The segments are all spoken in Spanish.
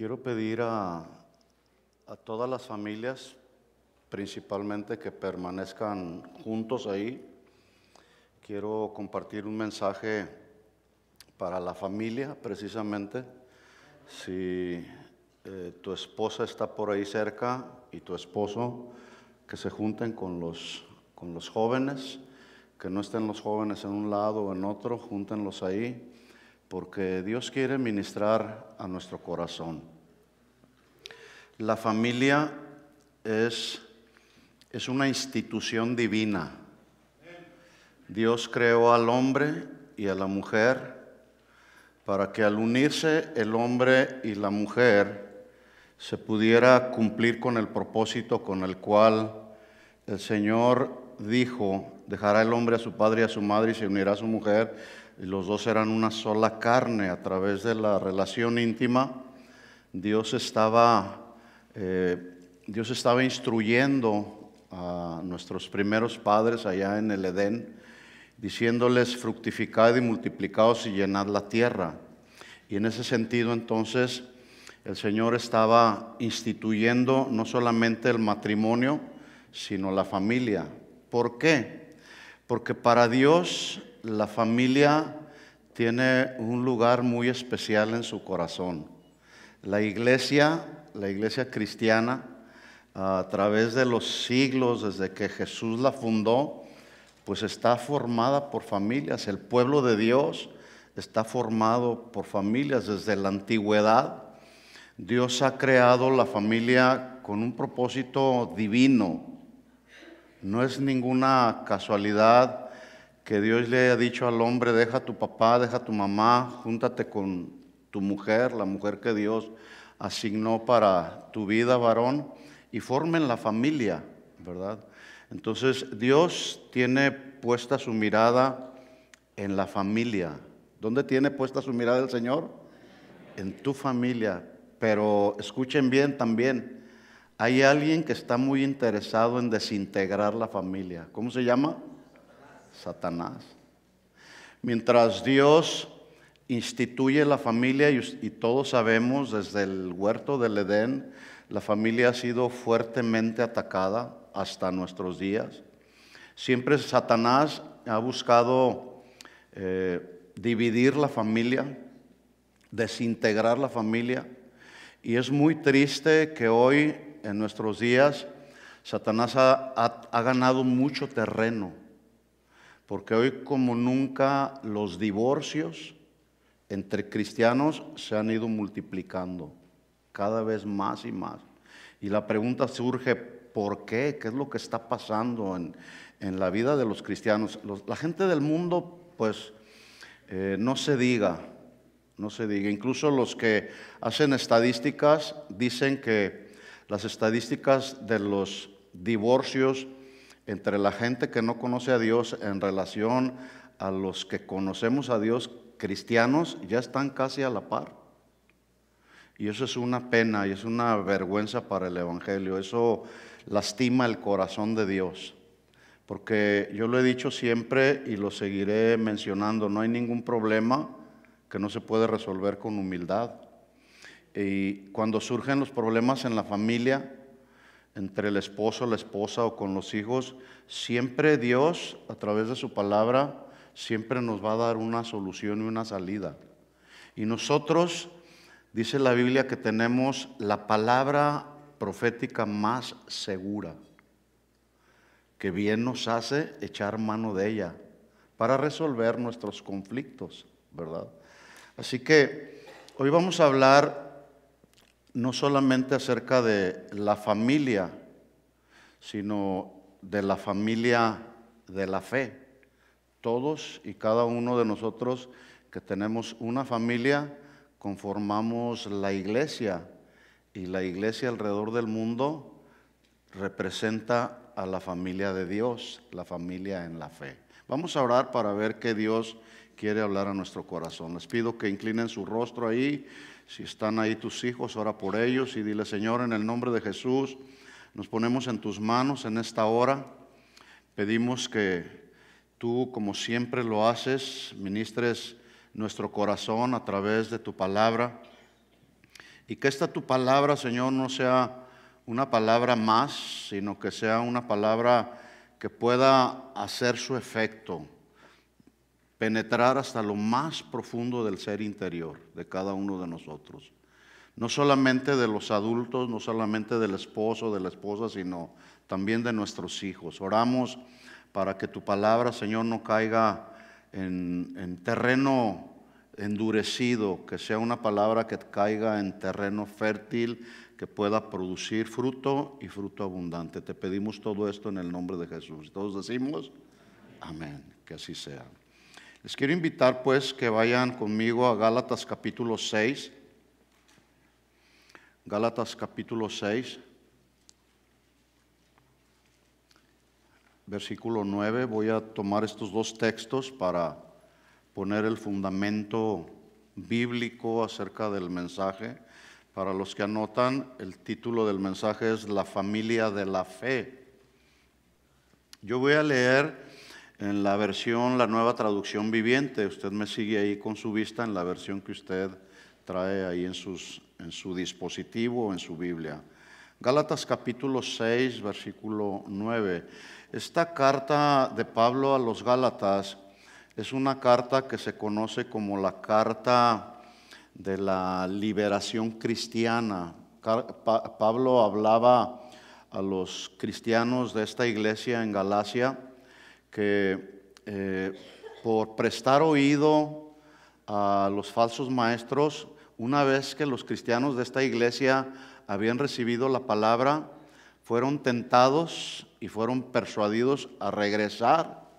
Quiero pedir a, todas las familias, principalmente que permanezcan juntos ahí. Quiero compartir un mensaje para la familia, precisamente. Si eh, tu esposa está por ahí cerca y tu esposo, que se junten con los, con los jóvenes, que no estén los jóvenes en un lado o en otro, júntenlos ahí, porque Dios quiere ministrar a nuestro corazón la familia es, es una institución divina. Dios creó al hombre y a la mujer para que al unirse el hombre y la mujer se pudiera cumplir con el propósito con el cual el Señor dijo, dejará el hombre a su padre y a su madre y se unirá a su mujer, y los dos serán una sola carne a través de la relación íntima. Dios estaba eh, Dios estaba instruyendo a nuestros primeros padres allá en el Edén, diciéndoles, fructificad y multiplicaos y llenad la tierra. Y en ese sentido entonces el Señor estaba instituyendo no solamente el matrimonio, sino la familia. ¿Por qué? Porque para Dios la familia tiene un lugar muy especial en su corazón. La iglesia la iglesia cristiana, a través de los siglos, desde que Jesús la fundó, pues está formada por familias. El pueblo de Dios está formado por familias desde la antigüedad. Dios ha creado la familia con un propósito divino. No es ninguna casualidad que Dios le haya dicho al hombre, deja tu papá, deja tu mamá, júntate con tu mujer, la mujer que Dios asignó para tu vida, varón, y formen la familia, ¿verdad? Entonces Dios tiene puesta su mirada en la familia. ¿Dónde tiene puesta su mirada el Señor? En tu familia. Pero escuchen bien también, hay alguien que está muy interesado en desintegrar la familia. ¿Cómo se llama? Satanás. Mientras Dios instituye la familia y, todos sabemos desde el huerto del Edén, la familia ha sido fuertemente atacada hasta nuestros días. Siempre Satanás ha buscado eh, dividir la familia, desintegrar la familia. Y es muy triste que hoy, en nuestros días, Satanás ha, ganado mucho terreno, porque hoy como nunca los divorcios entre cristianos se han ido multiplicando cada vez más y más. Y la pregunta surge, ¿por qué? ¿Qué es lo que está pasando en, la vida de los cristianos? la gente del mundo, pues, eh, no se diga, no se diga. Incluso los que hacen estadísticas dicen que las estadísticas de los divorcios entre la gente que no conoce a Dios en relación a los que conocemos a Dios cristianos ya están casi a la par. Y eso es una pena y es una vergüenza para el Evangelio. Eso lastima el corazón de Dios. Porque yo lo he dicho siempre y lo seguiré mencionando, no hay ningún problema que no se puede resolver con humildad. Y cuando surgen los problemas en la familia, entre el esposo, la esposa o con los hijos, siempre Dios, a través de su palabra, siempre nos va a dar una solución y una salida. Y nosotros, dice la Biblia, que tenemos la palabra profética más segura, que bien nos hace echar mano de ella para resolver nuestros conflictos, ¿verdad? Así que hoy vamos a hablar no solamente acerca de la familia, sino de la familia de la fe. Todos y cada uno de nosotros que tenemos una familia, conformamos la iglesia y la iglesia alrededor del mundo representa a la familia de Dios, la familia en la fe. Vamos a orar para ver qué Dios quiere hablar a nuestro corazón. Les pido que inclinen su rostro ahí. Si están ahí tus hijos, ora por ellos y dile, Señor, en el nombre de Jesús, nos ponemos en tus manos en esta hora. Pedimos que tú, como siempre lo haces, ministres nuestro corazón a través de tu palabra. Y que esta tu palabra, Señor, no sea una palabra más, sino que sea una palabra que pueda hacer su efecto, penetrar hasta lo más profundo del ser interior de cada uno de nosotros. No solamente de los adultos, no solamente del esposo, de la esposa, sino también de nuestros hijos. Oramos para que tu palabra, Señor, no caiga en, terreno endurecido, que sea una palabra que caiga en terreno fértil, que pueda producir fruto y fruto abundante. Te pedimos todo esto en el nombre de Jesús. Todos decimos, amén, que así sea. Les quiero invitar pues que vayan conmigo a Gálatas capítulo 6. Gálatas capítulo 6. versículo 9. Voy a tomar estos dos textos para poner el fundamento bíblico acerca del mensaje. Para los que anotan, el título del mensaje es La familia de la fe. Yo voy a leer en la versión, la nueva traducción viviente. Usted me sigue ahí con su vista en la versión que usted trae ahí en, sus, en su dispositivo, o en su Biblia. Gálatas capítulo 6, versículo 9. Esta carta de Pablo a los Gálatas es una carta que se conoce como la carta de la liberación cristiana. Pablo hablaba a los cristianos de esta iglesia en Galacia que eh, por prestar oído a los falsos maestros, una vez que los cristianos de esta iglesia habían recibido la palabra, fueron tentados y fueron persuadidos a regresar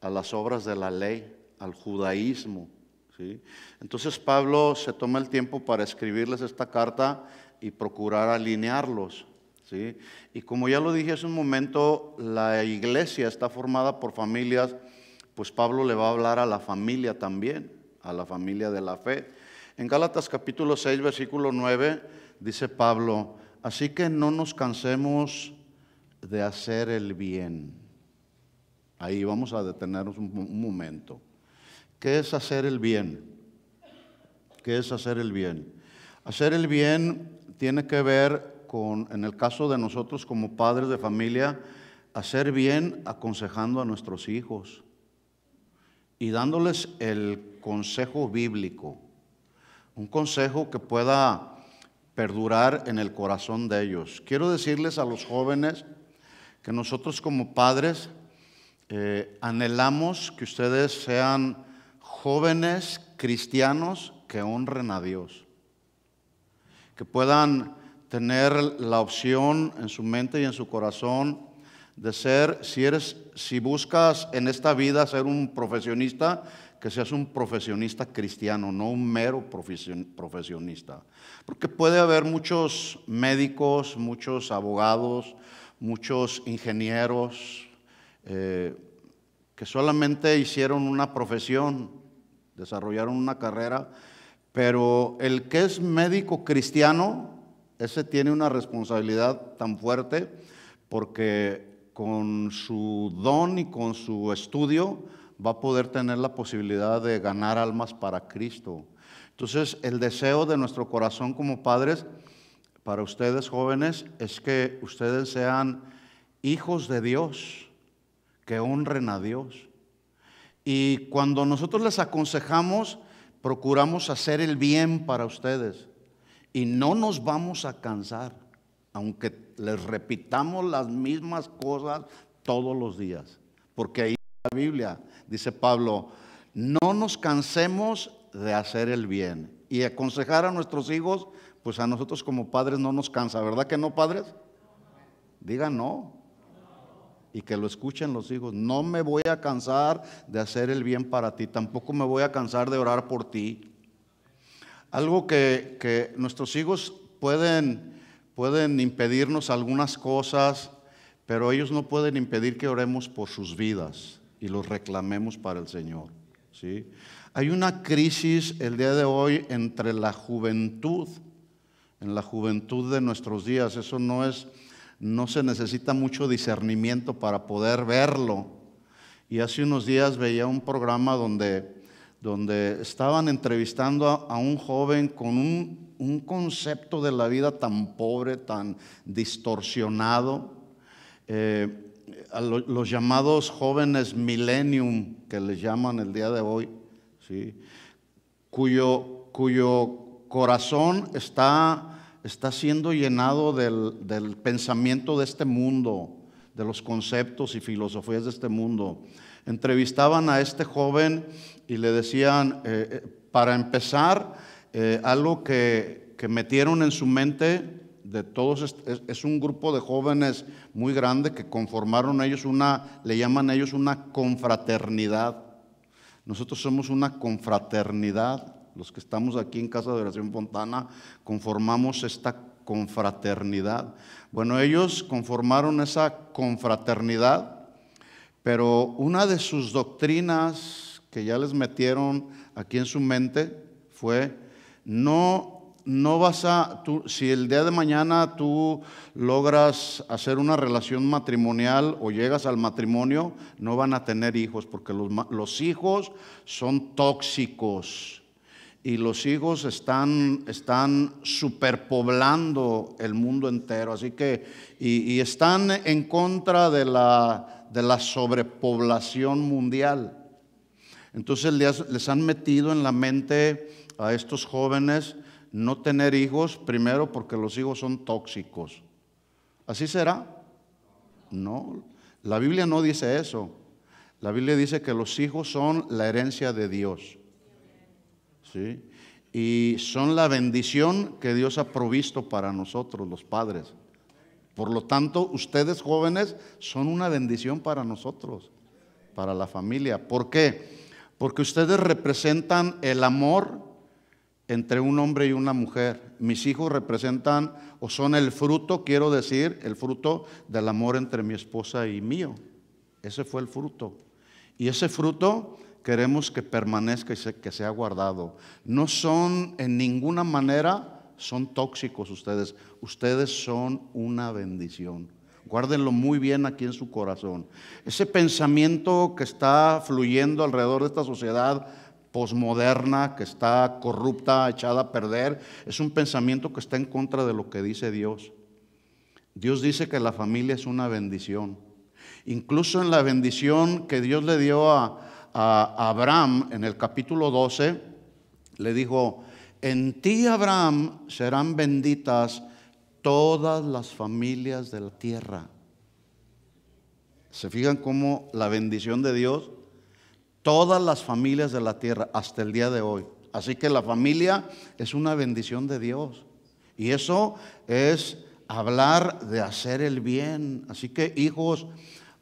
a las obras de la ley, al judaísmo. ¿sí? Entonces Pablo se toma el tiempo para escribirles esta carta y procurar alinearlos. ¿sí? Y como ya lo dije hace un momento, la iglesia está formada por familias, pues Pablo le va a hablar a la familia también, a la familia de la fe. En Gálatas capítulo 6, versículo 9, dice Pablo, Así que no nos cansemos de hacer el bien. Ahí vamos a detenernos un, momento. ¿Qué es hacer el bien? ¿Qué es hacer el bien? Hacer el bien tiene que ver con, en el caso de nosotros como padres de familia, hacer bien aconsejando a nuestros hijos y dándoles el consejo bíblico, un consejo que pueda perdurar en el corazón de ellos. Quiero decirles a los jóvenes que nosotros como padres eh, anhelamos que ustedes sean jóvenes cristianos que honren a Dios, que puedan tener la opción en su mente y en su corazón de ser, si si buscas en esta vida ser un profesionista, que seas un profesionista cristiano, no un mero profesionista. Porque puede haber muchos médicos, muchos abogados, muchos ingenieros eh, que solamente hicieron una profesión, desarrollaron una carrera, pero el que es médico cristiano, ese tiene una responsabilidad tan fuerte porque con su don y con su estudio, va a poder tener la posibilidad de ganar almas para Cristo. Entonces, el deseo de nuestro corazón como padres, para ustedes jóvenes, es que ustedes sean hijos de Dios, que honren a Dios. Y cuando nosotros les aconsejamos, procuramos hacer el bien para ustedes. Y no nos vamos a cansar, aunque les repitamos las mismas cosas todos los días. Porque ahí la Biblia dice Pablo, no nos cansemos de hacer el bien y aconsejar a nuestros hijos, pues a nosotros como padres no nos cansa, ¿verdad que no, padres? Digan no. Y que lo escuchen los hijos. No me voy a cansar de hacer el bien para ti, tampoco me voy a cansar de orar por ti. Algo que, nuestros hijos pueden, pueden impedirnos algunas cosas, pero ellos no pueden impedir que oremos por sus vidas y los reclamemos para el Señor. ¿sí? Hay una crisis el día de hoy entre la juventud, en la juventud de nuestros días. Eso no es, no se necesita mucho discernimiento para poder verlo. Y hace unos días veía un programa donde, donde estaban entrevistando a, un joven con un, un concepto de la vida tan pobre, tan distorsionado. Eh, los llamados jóvenes millennium, que les llaman el día de hoy, cuyo, cuyo corazón está, está siendo llenado del, pensamiento de este mundo, de los conceptos y filosofías de este mundo. Entrevistaban a este joven y le decían, eh, eh, para empezar, eh, algo que, que metieron en su mente de todos, es, un grupo de jóvenes muy grande que conformaron ellos una, le llaman ellos una confraternidad. Nosotros somos una confraternidad, los que estamos aquí en Casa de Oración Fontana, conformamos esta confraternidad. Bueno, ellos conformaron esa confraternidad, pero una de sus doctrinas que ya les metieron aquí en su mente fue, no no vas a, si el día de mañana tú logras hacer una relación matrimonial o llegas al matrimonio, no van a tener hijos, porque los, hijos son tóxicos y los hijos están, están superpoblando el mundo entero. Así que, y, están en contra de la, sobrepoblación mundial. Entonces les, les han metido en la mente a estos jóvenes no tener hijos, primero porque los hijos son tóxicos. ¿Así será? No, la Biblia no dice eso. La Biblia dice que los hijos son la herencia de Dios. ¿Sí? Y son la bendición que Dios ha provisto para nosotros, los padres. Por lo tanto, ustedes jóvenes son una bendición para nosotros, para la familia. ¿Por qué? Porque ustedes representan el amor, entre un hombre y una mujer. Mis hijos representan o son el fruto, quiero decir, el fruto del amor entre mi esposa y mío. Ese fue el fruto. Y ese fruto queremos que permanezca y que sea guardado. No son en ninguna manera, son tóxicos ustedes. Ustedes son una bendición. Guárdenlo muy bien aquí en su corazón. Ese pensamiento que está fluyendo alrededor de esta sociedad posmoderna que está corrupta, echada a perder, es un pensamiento que está en contra de lo que dice Dios. Dios dice que la familia es una bendición. Incluso en la bendición que Dios le dio a, Abraham en el capítulo 12, le dijo, en ti Abraham serán benditas todas las familias de la tierra. ¿Se fijan cómo la bendición de Dios Todas las familias de la tierra hasta el día de hoy. Así que la familia es una bendición de Dios. Y eso es hablar de hacer el bien. Así que hijos,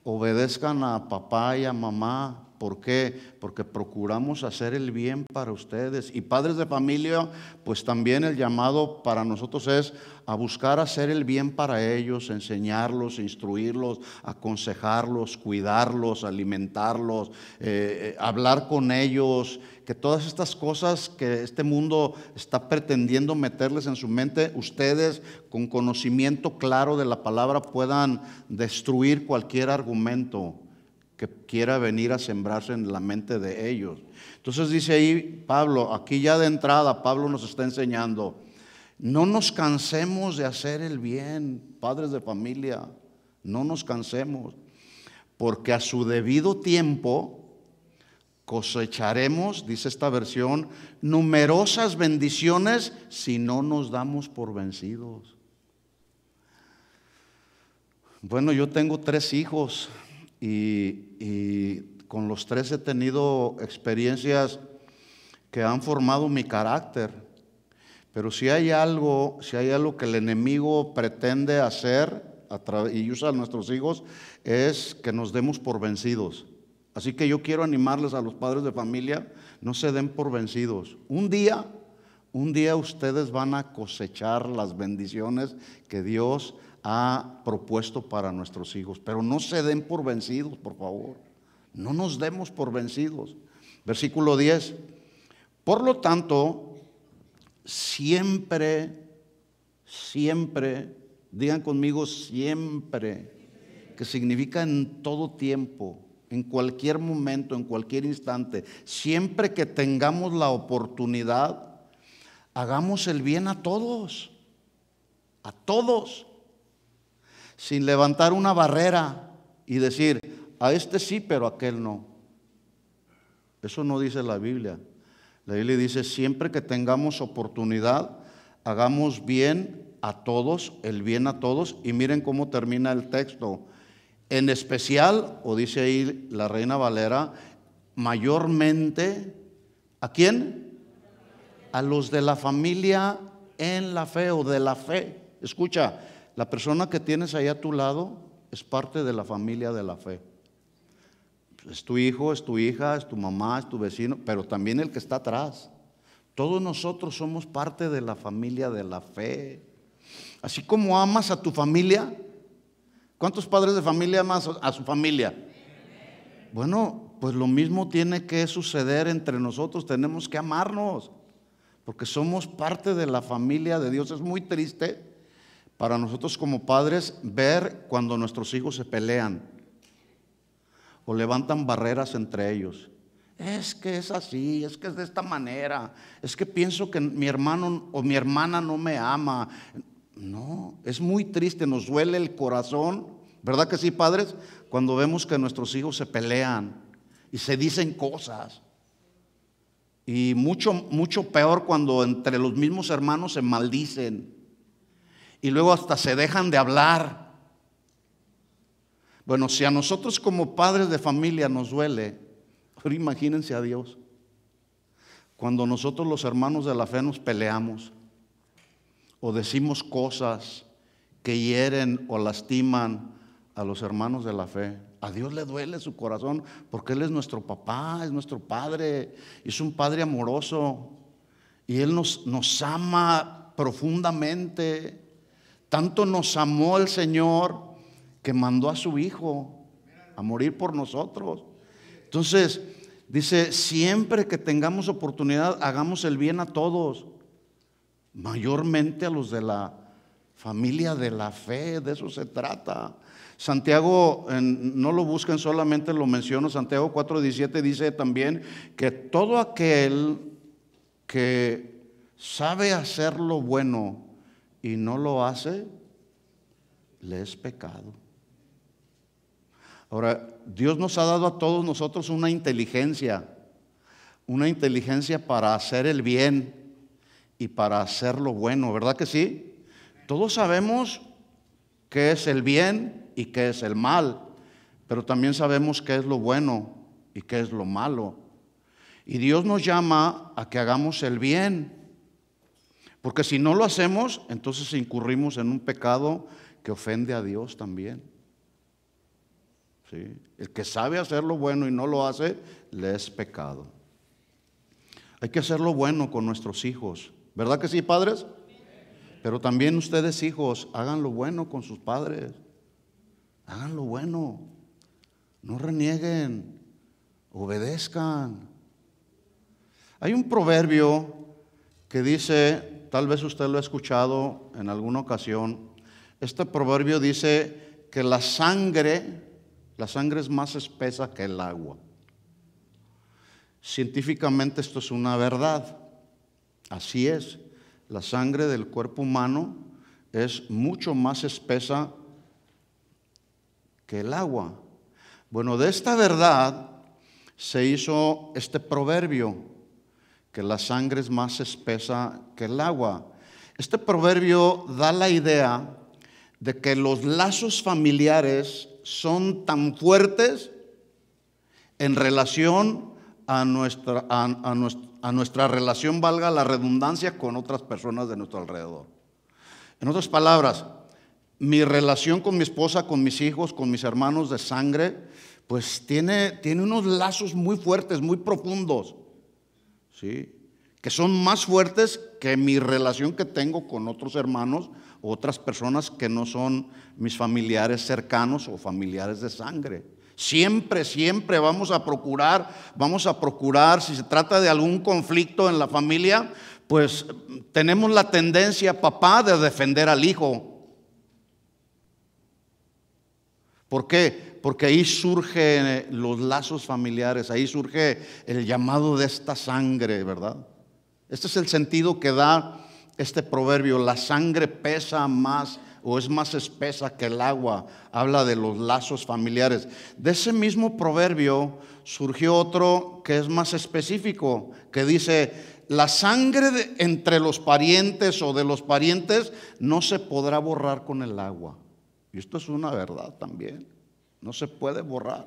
obedezcan a papá y a mamá. ¿Por qué? Porque procuramos hacer el bien para ustedes. Y padres de familia, pues también el llamado para nosotros es a buscar hacer el bien para ellos, enseñarlos, instruirlos, aconsejarlos, cuidarlos, alimentarlos, eh, eh, hablar con ellos, que todas estas cosas que este mundo está pretendiendo meterles en su mente, ustedes con conocimiento claro de la palabra puedan destruir cualquier argumento que quiera venir a sembrarse en la mente de ellos. Entonces dice ahí Pablo, aquí ya de entrada Pablo nos está enseñando, no nos cansemos de hacer el bien, padres de familia, no nos cansemos, porque a su debido tiempo cosecharemos, dice esta versión, numerosas bendiciones si no nos damos por vencidos. Bueno, yo tengo tres hijos, y, con los tres he tenido experiencias que han formado mi carácter. Pero si hay algo, si hay algo que el enemigo pretende hacer y usa a nuestros hijos, es que nos demos por vencidos. Así que yo quiero animarles a los padres de familia, no se den por vencidos. Un día, un día ustedes van a cosechar las bendiciones que Dios ha propuesto para nuestros hijos. Pero no se den por vencidos, por favor. No nos demos por vencidos. Versículo 10. Por lo tanto, siempre, siempre, digan conmigo siempre, que significa en todo tiempo, en cualquier momento, en cualquier instante, siempre que tengamos la oportunidad, hagamos el bien a todos, a todos sin levantar una barrera y decir, a este sí, pero a aquel no. Eso no dice la Biblia. La Biblia dice, siempre que tengamos oportunidad, hagamos bien a todos, el bien a todos, y miren cómo termina el texto. En especial, o dice ahí la reina Valera, mayormente, ¿a quién? A los de la familia en la fe o de la fe. Escucha, la persona que tienes ahí a tu lado es parte de la familia de la fe. Es tu hijo, es tu hija, es tu mamá, es tu vecino, pero también el que está atrás. Todos nosotros somos parte de la familia de la fe. Así como amas a tu familia, ¿cuántos padres de familia aman a su familia? Bueno, pues lo mismo tiene que suceder entre nosotros, tenemos que amarnos, porque somos parte de la familia de Dios. Es muy triste para nosotros como padres ver cuando nuestros hijos se pelean o levantan barreras entre ellos. Es que es así, es que es de esta manera, es que pienso que mi hermano o mi hermana no me ama. No, es muy triste, nos duele el corazón, ¿verdad que sí, padres? Cuando vemos que nuestros hijos se pelean y se dicen cosas. Y mucho, mucho peor cuando entre los mismos hermanos se maldicen y luego hasta se dejan de hablar. Bueno, si a nosotros como padres de familia nos duele, pero imagínense a Dios. Cuando nosotros los hermanos de la fe nos peleamos o decimos cosas que hieren o lastiman a los hermanos de la fe, a Dios le duele su corazón porque Él es nuestro papá, es nuestro padre, es un padre amoroso y Él nos, nos ama profundamente. Tanto nos amó el Señor que mandó a su Hijo a morir por nosotros. Entonces, dice, siempre que tengamos oportunidad, hagamos el bien a todos, mayormente a los de la familia de la fe, de eso se trata. Santiago, no lo busquen solamente, lo menciono, Santiago 4:17 dice también que todo aquel que sabe hacer lo bueno, y no lo hace, le es pecado. Ahora, Dios nos ha dado a todos nosotros una inteligencia, una inteligencia para hacer el bien y para hacer lo bueno, ¿verdad que sí? Todos sabemos qué es el bien y qué es el mal, pero también sabemos qué es lo bueno y qué es lo malo. Y Dios nos llama a que hagamos el bien porque si no lo hacemos, entonces incurrimos en un pecado que ofende a Dios también. ¿Sí? El que sabe hacer lo bueno y no lo hace, le es pecado. Hay que hacer lo bueno con nuestros hijos. ¿Verdad que sí, padres? Pero también ustedes, hijos, hagan lo bueno con sus padres. Hagan lo bueno. No renieguen. Obedezcan. Hay un proverbio que dice, tal vez usted lo ha escuchado en alguna ocasión. Este proverbio dice que la sangre, la sangre es más espesa que el agua. Científicamente esto es una verdad. Así es. La sangre del cuerpo humano es mucho más espesa que el agua. Bueno, de esta verdad se hizo este proverbio que la sangre es más espesa que el agua. Este proverbio da la idea de que los lazos familiares son tan fuertes en relación a nuestra, nuestra, relación, valga la redundancia, con otras personas de nuestro alrededor. En otras palabras, mi relación con mi esposa, con mis hijos, con mis hermanos de sangre, pues tiene, tiene unos lazos muy fuertes, muy profundos que son más fuertes que mi relación que tengo con otros hermanos o otras personas que no son mis familiares cercanos o familiares de sangre. Siempre, siempre vamos a procurar, vamos a procurar, si se trata de algún conflicto en la familia, pues tenemos la tendencia, papá, de defender al hijo. ¿Por qué? Porque ahí surgen eh, los lazos familiares, ahí surge el llamado de esta sangre, ¿verdad? Este es el sentido que da este proverbio, la sangre pesa más o es más espesa que el agua. Habla de los lazos familiares. De ese mismo proverbio surgió otro que es más específico, que dice, la sangre entre los parientes o de los parientes no se podrá borrar con el agua. Y esto es una verdad también no se puede borrar,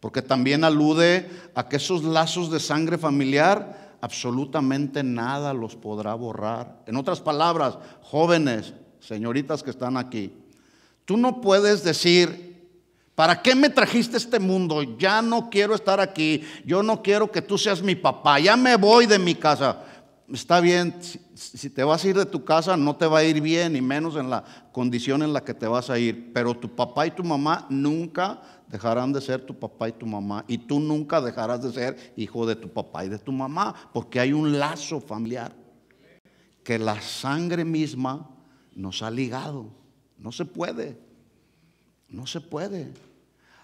porque también alude a que esos lazos de sangre familiar absolutamente nada los podrá borrar. En otras palabras, jóvenes, señoritas que están aquí, tú no puedes decir, ¿Para qué me trajiste este mundo? Ya no quiero estar aquí. Yo no quiero que tú seas mi papá. Ya me voy de mi casa está bien, si te vas a ir de tu casa no te va a ir bien, y menos en la condición en la que te vas a ir, pero tu papá y tu mamá nunca dejarán de ser tu papá y tu mamá, y tú nunca dejarás de ser hijo de tu papá y de tu mamá, porque hay un lazo familiar que la sangre misma nos ha ligado. No se puede, no se puede.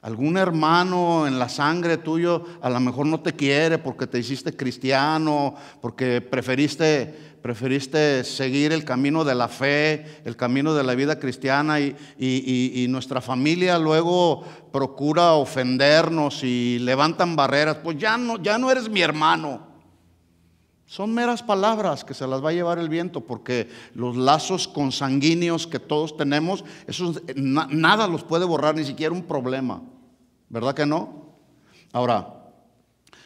Algún hermano en la sangre tuyo a lo mejor no te quiere porque te hiciste cristiano, porque preferiste, preferiste seguir el camino de la fe, el camino de la vida cristiana y, nuestra familia luego procura ofendernos y levantan barreras. Pues ya no, ya no eres mi hermano. Son meras palabras que se las va a llevar el viento porque los lazos consanguíneos que todos tenemos, eso, eh, nada los puede borrar, ni siquiera un problema. ¿Verdad que no? Ahora,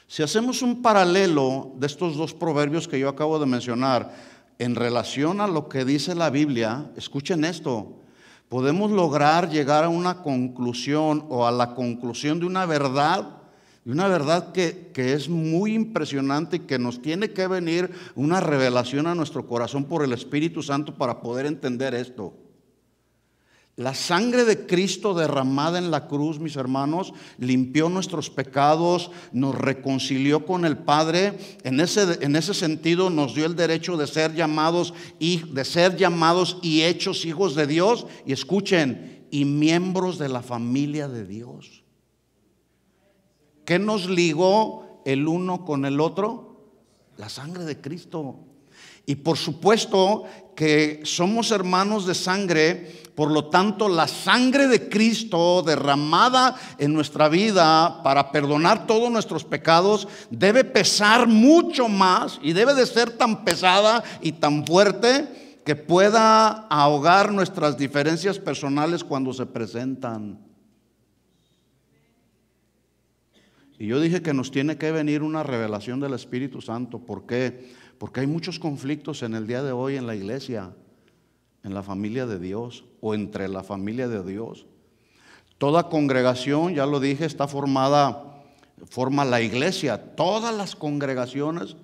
si hacemos un paralelo de estos dos proverbios que yo acabo de mencionar en relación a lo que dice la Biblia, escuchen esto, podemos lograr llegar a una conclusión o a la conclusión de una verdad y una verdad que, es muy impresionante y que nos tiene que venir una revelación a nuestro corazón por el Espíritu Santo para poder entender esto. La sangre de Cristo derramada en la cruz, mis hermanos, limpió nuestros pecados, nos reconcilió con el Padre. En ese, en ese sentido nos dio el derecho de ser llamados y de ser llamados y hechos hijos de Dios. Y escuchen, y miembros de la familia de Dios. ¿Qué nos ligó el uno con el otro? La sangre de Cristo. Y por supuesto que somos hermanos de sangre, por lo tanto la sangre de Cristo derramada en nuestra vida para perdonar todos nuestros pecados debe pesar mucho más y debe de ser tan pesada y tan fuerte que pueda ahogar nuestras diferencias personales cuando se presentan. Y yo dije que nos tiene que venir una revelación del Espíritu Santo. ¿Por qué? Porque hay muchos conflictos en el día de hoy en la iglesia, en la familia de Dios o entre la familia de Dios. Toda congregación, ya lo dije, está formada, forma la iglesia. Todas las congregaciones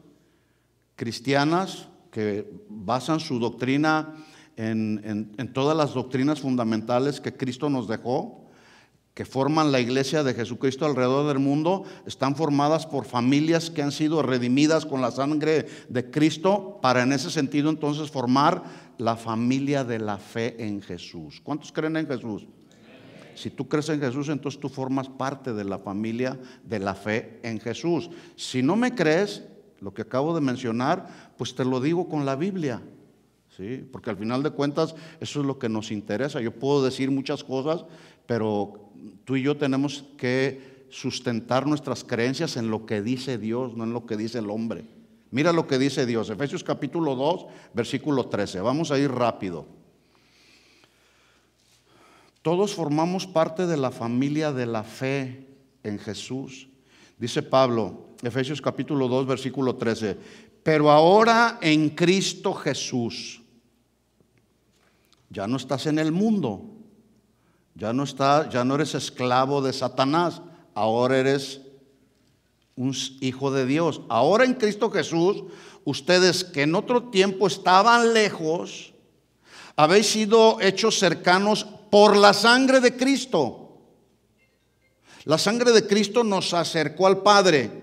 cristianas que basan su doctrina en, todas las doctrinas fundamentales que Cristo nos dejó, que forman la iglesia de Jesucristo alrededor del mundo están formadas por familias que han sido redimidas con la sangre de Cristo para en ese sentido entonces formar la familia de la fe en Jesús. ¿Cuántos creen en Jesús? Si tú crees en Jesús, entonces tú formas parte de la familia de la fe en Jesús. Si no me crees, lo que acabo de mencionar, pues te lo digo con la Biblia. ¿sí? Porque al final de cuentas, eso es lo que nos interesa. Yo puedo decir muchas cosas pero tú y yo tenemos que sustentar nuestras creencias en lo que dice Dios, no en lo que dice el hombre. Mira lo que dice Dios, Efesios capítulo 2, versículo 13. Vamos a ir rápido. Todos formamos parte de la familia de la fe en Jesús. Dice Pablo, Efesios capítulo 2, versículo 13. Pero ahora en Cristo Jesús, ya no estás en el mundo, ya no, está, ya no eres esclavo de Satanás, ahora eres un hijo de Dios. Ahora en Cristo Jesús, ustedes que en otro tiempo estaban lejos, habéis sido hechos cercanos por la sangre de Cristo. La sangre de Cristo nos acercó al Padre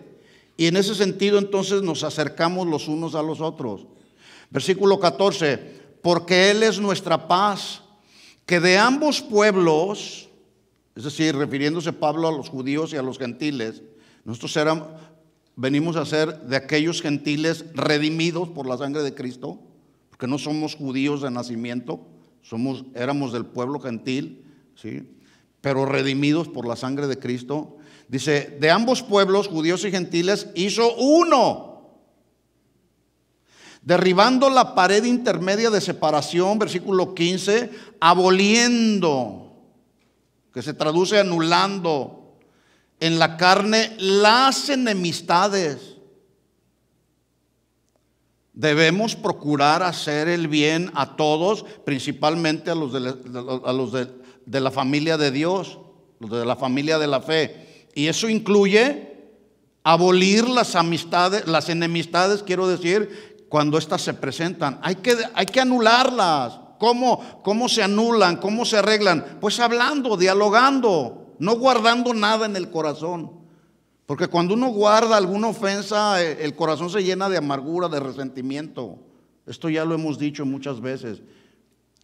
y en ese sentido entonces nos acercamos los unos a los otros. Versículo 14, porque Él es nuestra paz que de ambos pueblos, es decir, refiriéndose Pablo a los judíos y a los gentiles, nosotros venimos a ser de aquellos gentiles redimidos por la sangre de Cristo, porque no somos judíos de nacimiento, somos, éramos del pueblo gentil, ¿sí? pero redimidos por la sangre de Cristo. Dice, de ambos pueblos, judíos y gentiles, hizo uno derribando la pared intermedia de separación, versículo 15, aboliendo, que se traduce anulando en la carne las enemistades. Debemos procurar hacer el bien a todos, principalmente a los de la, los la familia de Dios, los de la familia de la fe. Y eso incluye abolir las amistades, las enemistades, quiero decir, cuando éstas se presentan. Hay que, hay que anularlas. ¿Cómo, ¿Cómo se anulan? ¿Cómo se arreglan? Pues hablando, dialogando, no guardando nada en el corazón. Porque cuando uno guarda alguna ofensa, eh, el corazón se llena de amargura, de resentimiento. Esto ya lo hemos dicho muchas veces.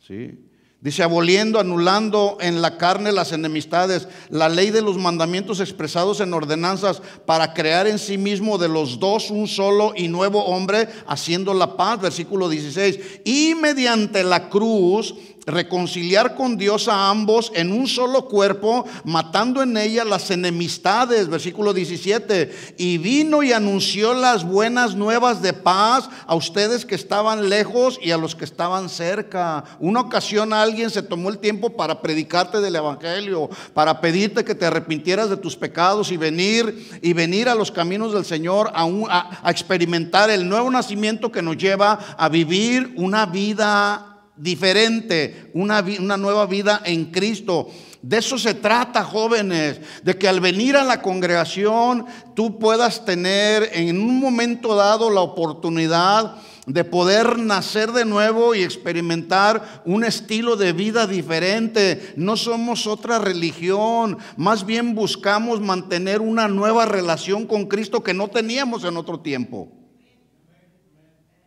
¿sí? Dice, aboliendo, anulando en la carne las enemistades, la ley de los mandamientos expresados en ordenanzas para crear en sí mismo de los dos un solo y nuevo hombre, haciendo la paz, versículo 16, y mediante la cruz reconciliar con Dios a ambos en un solo cuerpo, matando en ella las enemistades, versículo 17, y vino y anunció las buenas nuevas de paz a ustedes que estaban lejos y a los que estaban cerca. Una ocasión alguien se tomó el tiempo para predicarte del evangelio, para pedirte que te arrepintieras de tus pecados y venir y venir a los caminos del Señor a experimentar el nuevo nacimiento que nos lleva a vivir una vida diferente, una, nueva vida en Cristo. De eso se trata, jóvenes, de que al venir a la congregación tú puedas tener en un momento dado la oportunidad de poder nacer de nuevo y experimentar un estilo de vida diferente. No somos otra religión, más bien buscamos mantener una nueva relación con Cristo que no teníamos en otro tiempo.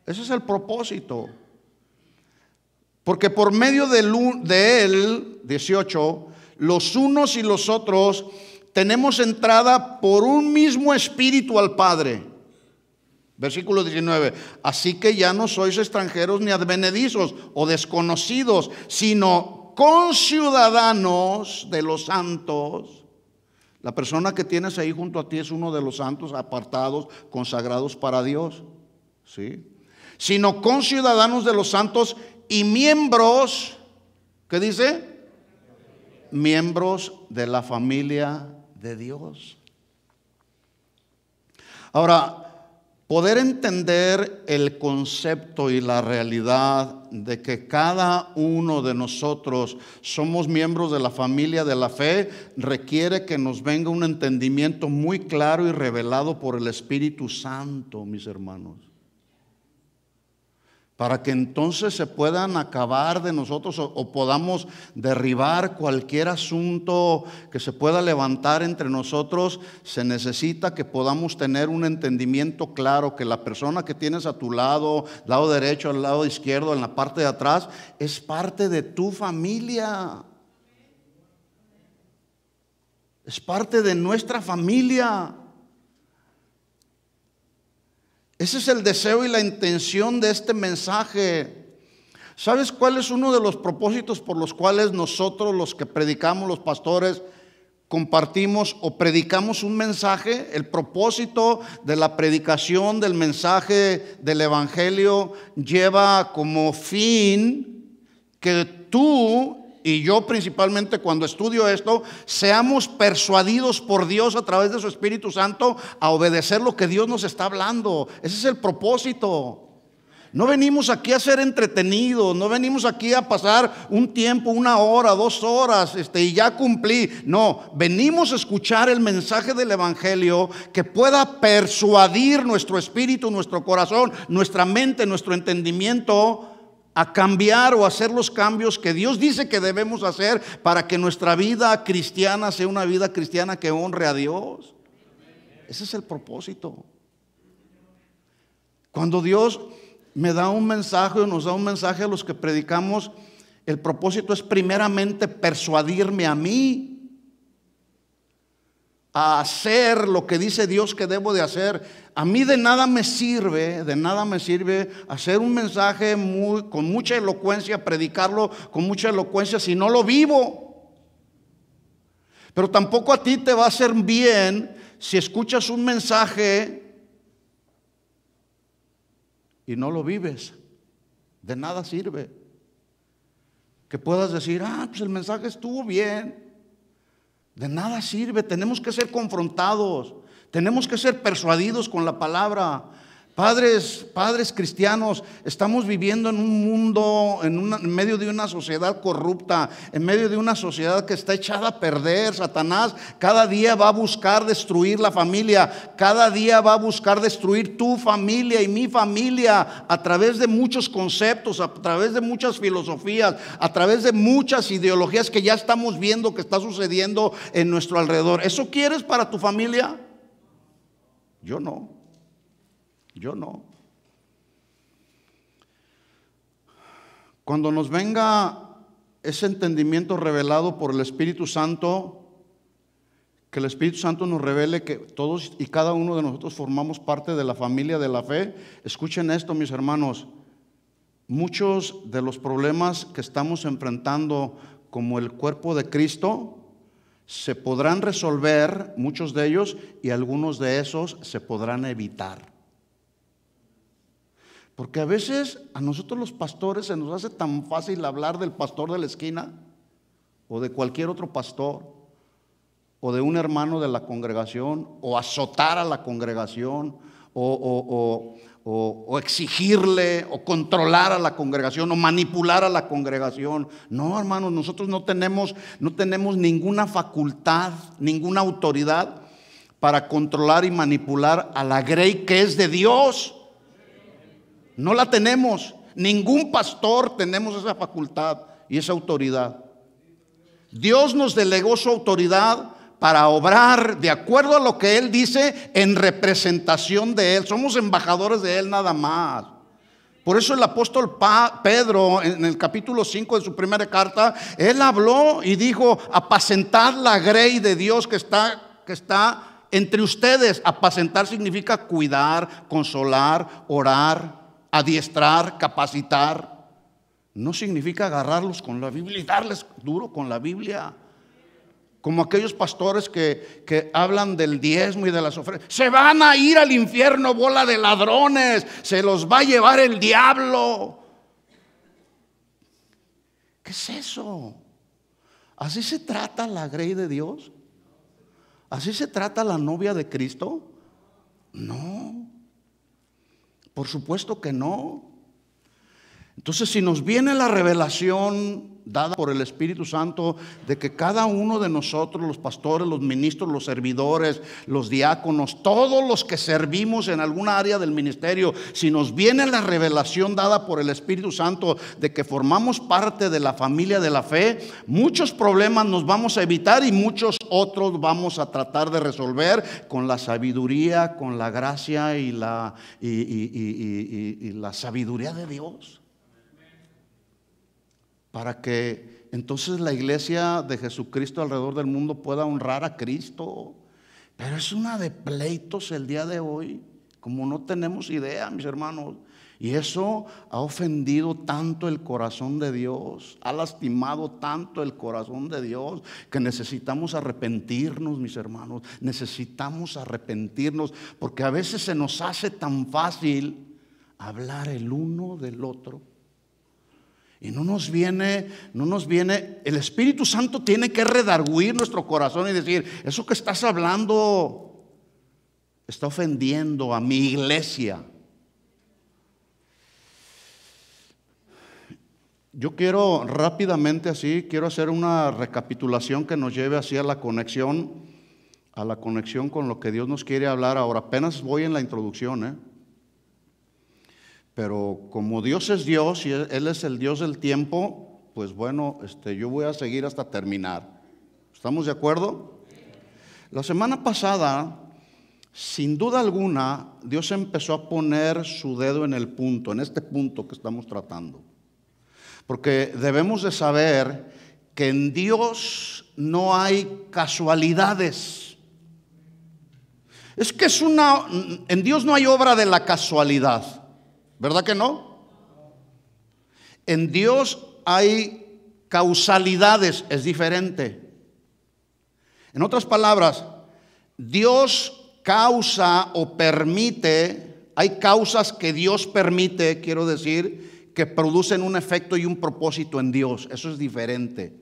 Ese es el propósito. Porque por medio de, él, 18, los unos y los otros tenemos entrada por un mismo espíritu al Padre. Versículo 19. Así que ya no sois extranjeros ni advenedizos o desconocidos, sino conciudadanos de los santos. La persona que tienes ahí junto a ti es uno de los santos apartados, consagrados para Dios. ¿Sí? Sino conciudadanos de los santos y miembros, ¿qué dice? Miembros de la familia de Dios. Ahora, poder entender el concepto y la realidad de que cada uno de nosotros somos miembros de la familia de la fe requiere que nos venga un entendimiento muy claro y revelado por el Espíritu Santo, mis hermanos para que entonces se puedan acabar de nosotros o, podamos derribar cualquier asunto que se pueda levantar entre nosotros, se necesita que podamos tener un entendimiento claro, que la persona que tienes a tu lado, lado derecho, al lado izquierdo, en la parte de atrás, es parte de tu familia. Es parte de nuestra familia. Ese es el deseo y la intención de este mensaje. ¿Sabes cuál es uno de los propósitos por los cuales nosotros los que predicamos, los pastores, compartimos o predicamos un mensaje, el propósito de la predicación del mensaje del Evangelio lleva como fin que tú y yo principalmente cuando estudio esto, seamos persuadidos por Dios a través de su Espíritu Santo a obedecer lo que Dios nos está hablando. Ese es el propósito. No venimos aquí a ser entretenidos, no venimos aquí a pasar un tiempo, una hora, dos horas, este, y ya cumplí. No, venimos a escuchar el mensaje del Evangelio que pueda persuadir nuestro espíritu, nuestro corazón, nuestra mente, nuestro entendimiento a cambiar o hacer los cambios que Dios dice que debemos hacer para que nuestra vida cristiana sea una vida cristiana que honre a Dios. Ese es el propósito. Cuando Dios me da un mensaje o nos da un mensaje a los que predicamos, el propósito es primeramente persuadirme a mí a hacer lo que dice Dios que debo de hacer. A mí de nada me sirve, de nada me sirve hacer un mensaje muy, con mucha elocuencia, predicarlo con mucha elocuencia si no lo vivo. Pero tampoco a ti te va a hacer bien si escuchas un mensaje y no lo vives. De nada sirve. Que puedas decir, ah, pues el mensaje estuvo bien, de nada sirve, tenemos que ser confrontados, tenemos que ser persuadidos con la palabra, Padres, padres cristianos, estamos viviendo en un mundo, en, medio de una sociedad corrupta, en medio de una sociedad que está echada a perder. Satanás cada día va a buscar destruir la familia, cada día va a buscar destruir tu familia y mi familia a través de muchos conceptos, a través de muchas filosofías, a través de muchas ideologías que ya estamos viendo que está sucediendo en nuestro alrededor. ¿Eso quieres para tu familia? Yo no. Yo no. Cuando nos venga ese entendimiento revelado por el Espíritu Santo, que el Espíritu Santo nos revele que todos y cada uno de nosotros formamos parte de la familia de la fe. Escuchen esto, mis hermanos. Muchos de los problemas que estamos enfrentando como el cuerpo de Cristo se podrán resolver, muchos de ellos, y algunos de esos se podrán evitar. Porque a veces a nosotros los pastores se nos hace tan fácil hablar del pastor de la esquina o de cualquier otro pastor o de un hermano de la congregación o azotar a la congregación o, exigirle o controlar a la congregación o manipular a la congregación. No, hermanos, nosotros no tenemos, no tenemos ninguna facultad, ninguna autoridad para controlar y manipular a la grey que es de Dios. No la tenemos. Ningún pastor tenemos esa facultad y esa autoridad. Dios nos delegó su autoridad para obrar de acuerdo a lo que Él dice en representación de Él. Somos embajadores de Él nada más. Por eso el apóstol Pedro en el capítulo 5 de su primera carta, él habló y dijo, Apacentar la grey de Dios que está, que está entre ustedes. Apacentar significa cuidar, consolar, orar adiestrar, capacitar, no significa agarrarlos con la Biblia y darles duro con la Biblia. Como aquellos pastores que, hablan del diezmo y de las ofrendas. Se van a ir al infierno, bola de ladrones. Se los va a llevar el diablo. ¿Qué es eso? ¿Así se trata la grey de Dios? ¿Así se trata la novia de Cristo? No. Por supuesto que no. Entonces, si nos viene la revelación dada por el Espíritu Santo de que cada uno de nosotros, los pastores, los ministros, los servidores, los diáconos, todos los que servimos en alguna área del ministerio, si nos viene la revelación dada por el Espíritu Santo de que formamos parte de la familia de la fe, muchos problemas nos vamos a evitar y muchos otros vamos a tratar de resolver con la sabiduría, con la gracia y la, la sabiduría de Dios para que entonces la iglesia de Jesucristo alrededor del mundo pueda honrar a Cristo. Pero es una de pleitos el día de hoy, como no tenemos idea, mis hermanos. Y eso ha ofendido tanto el corazón de Dios, ha lastimado tanto el corazón de Dios, que necesitamos arrepentirnos, mis hermanos. Necesitamos arrepentirnos, porque a veces se nos hace tan fácil hablar el uno del otro. Y no nos viene, no nos viene, el Espíritu Santo tiene que redarguir nuestro corazón y decir, eso que estás hablando está ofendiendo a mi iglesia. Yo quiero rápidamente así, quiero hacer una recapitulación que nos lleve así a la conexión, a la conexión con lo que Dios nos quiere hablar ahora. Apenas voy en la introducción, ¿eh? Pero como Dios es Dios y Él es el Dios del tiempo, pues bueno, este, yo voy a seguir hasta terminar. ¿Estamos de acuerdo? La semana pasada, sin duda alguna, Dios empezó a poner su dedo en el punto, en este punto que estamos tratando. Porque debemos de saber que en Dios no hay casualidades. Es que es una, en Dios no hay obra de la casualidad. ¿Verdad que no? En Dios hay causalidades, es diferente. En otras palabras, Dios causa o permite, hay causas que Dios permite, quiero decir, que producen un efecto y un propósito en Dios. Eso es diferente.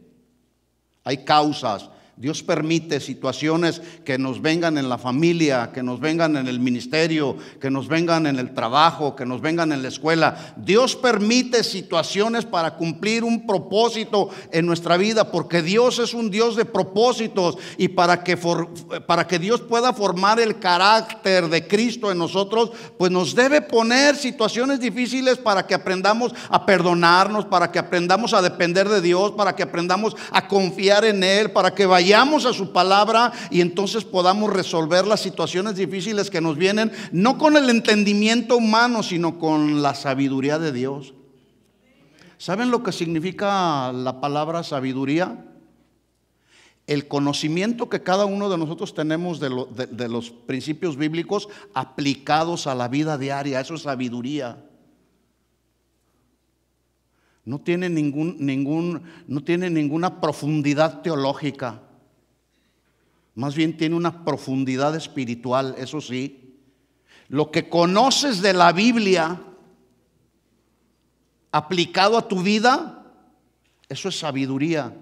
Hay causas. Dios permite situaciones que nos vengan en la familia, que nos vengan en el ministerio, que nos vengan en el trabajo, que nos vengan en la escuela. Dios permite situaciones para cumplir un propósito en nuestra vida, porque Dios es un Dios de propósitos y para que, para que Dios pueda formar el carácter de Cristo en nosotros, pues nos debe poner situaciones difíciles para que aprendamos a perdonarnos, para que aprendamos a depender de Dios, para que aprendamos a confiar en Él, para que vayamos a su palabra y entonces podamos resolver las situaciones difíciles que nos vienen, no con el entendimiento humano, sino con la sabiduría de Dios. ¿Saben lo que significa la palabra sabiduría? el conocimiento que cada uno de nosotros tenemos de, de, los principios bíblicos aplicados a la vida diaria. Eso es sabiduría. No tiene, ningún, ningún, no tiene ninguna profundidad teológica. Más bien tiene una profundidad espiritual, eso sí. Lo que conoces de la Biblia aplicado a tu vida, eso es sabiduría.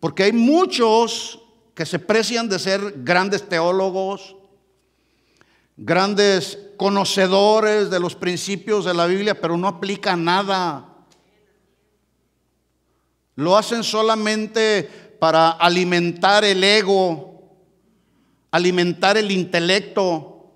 Porque hay muchos que se precian de ser grandes teólogos, grandes conocedores de los principios de la Biblia, pero no aplican nada. Lo hacen solamente para alimentar el ego, alimentar el intelecto.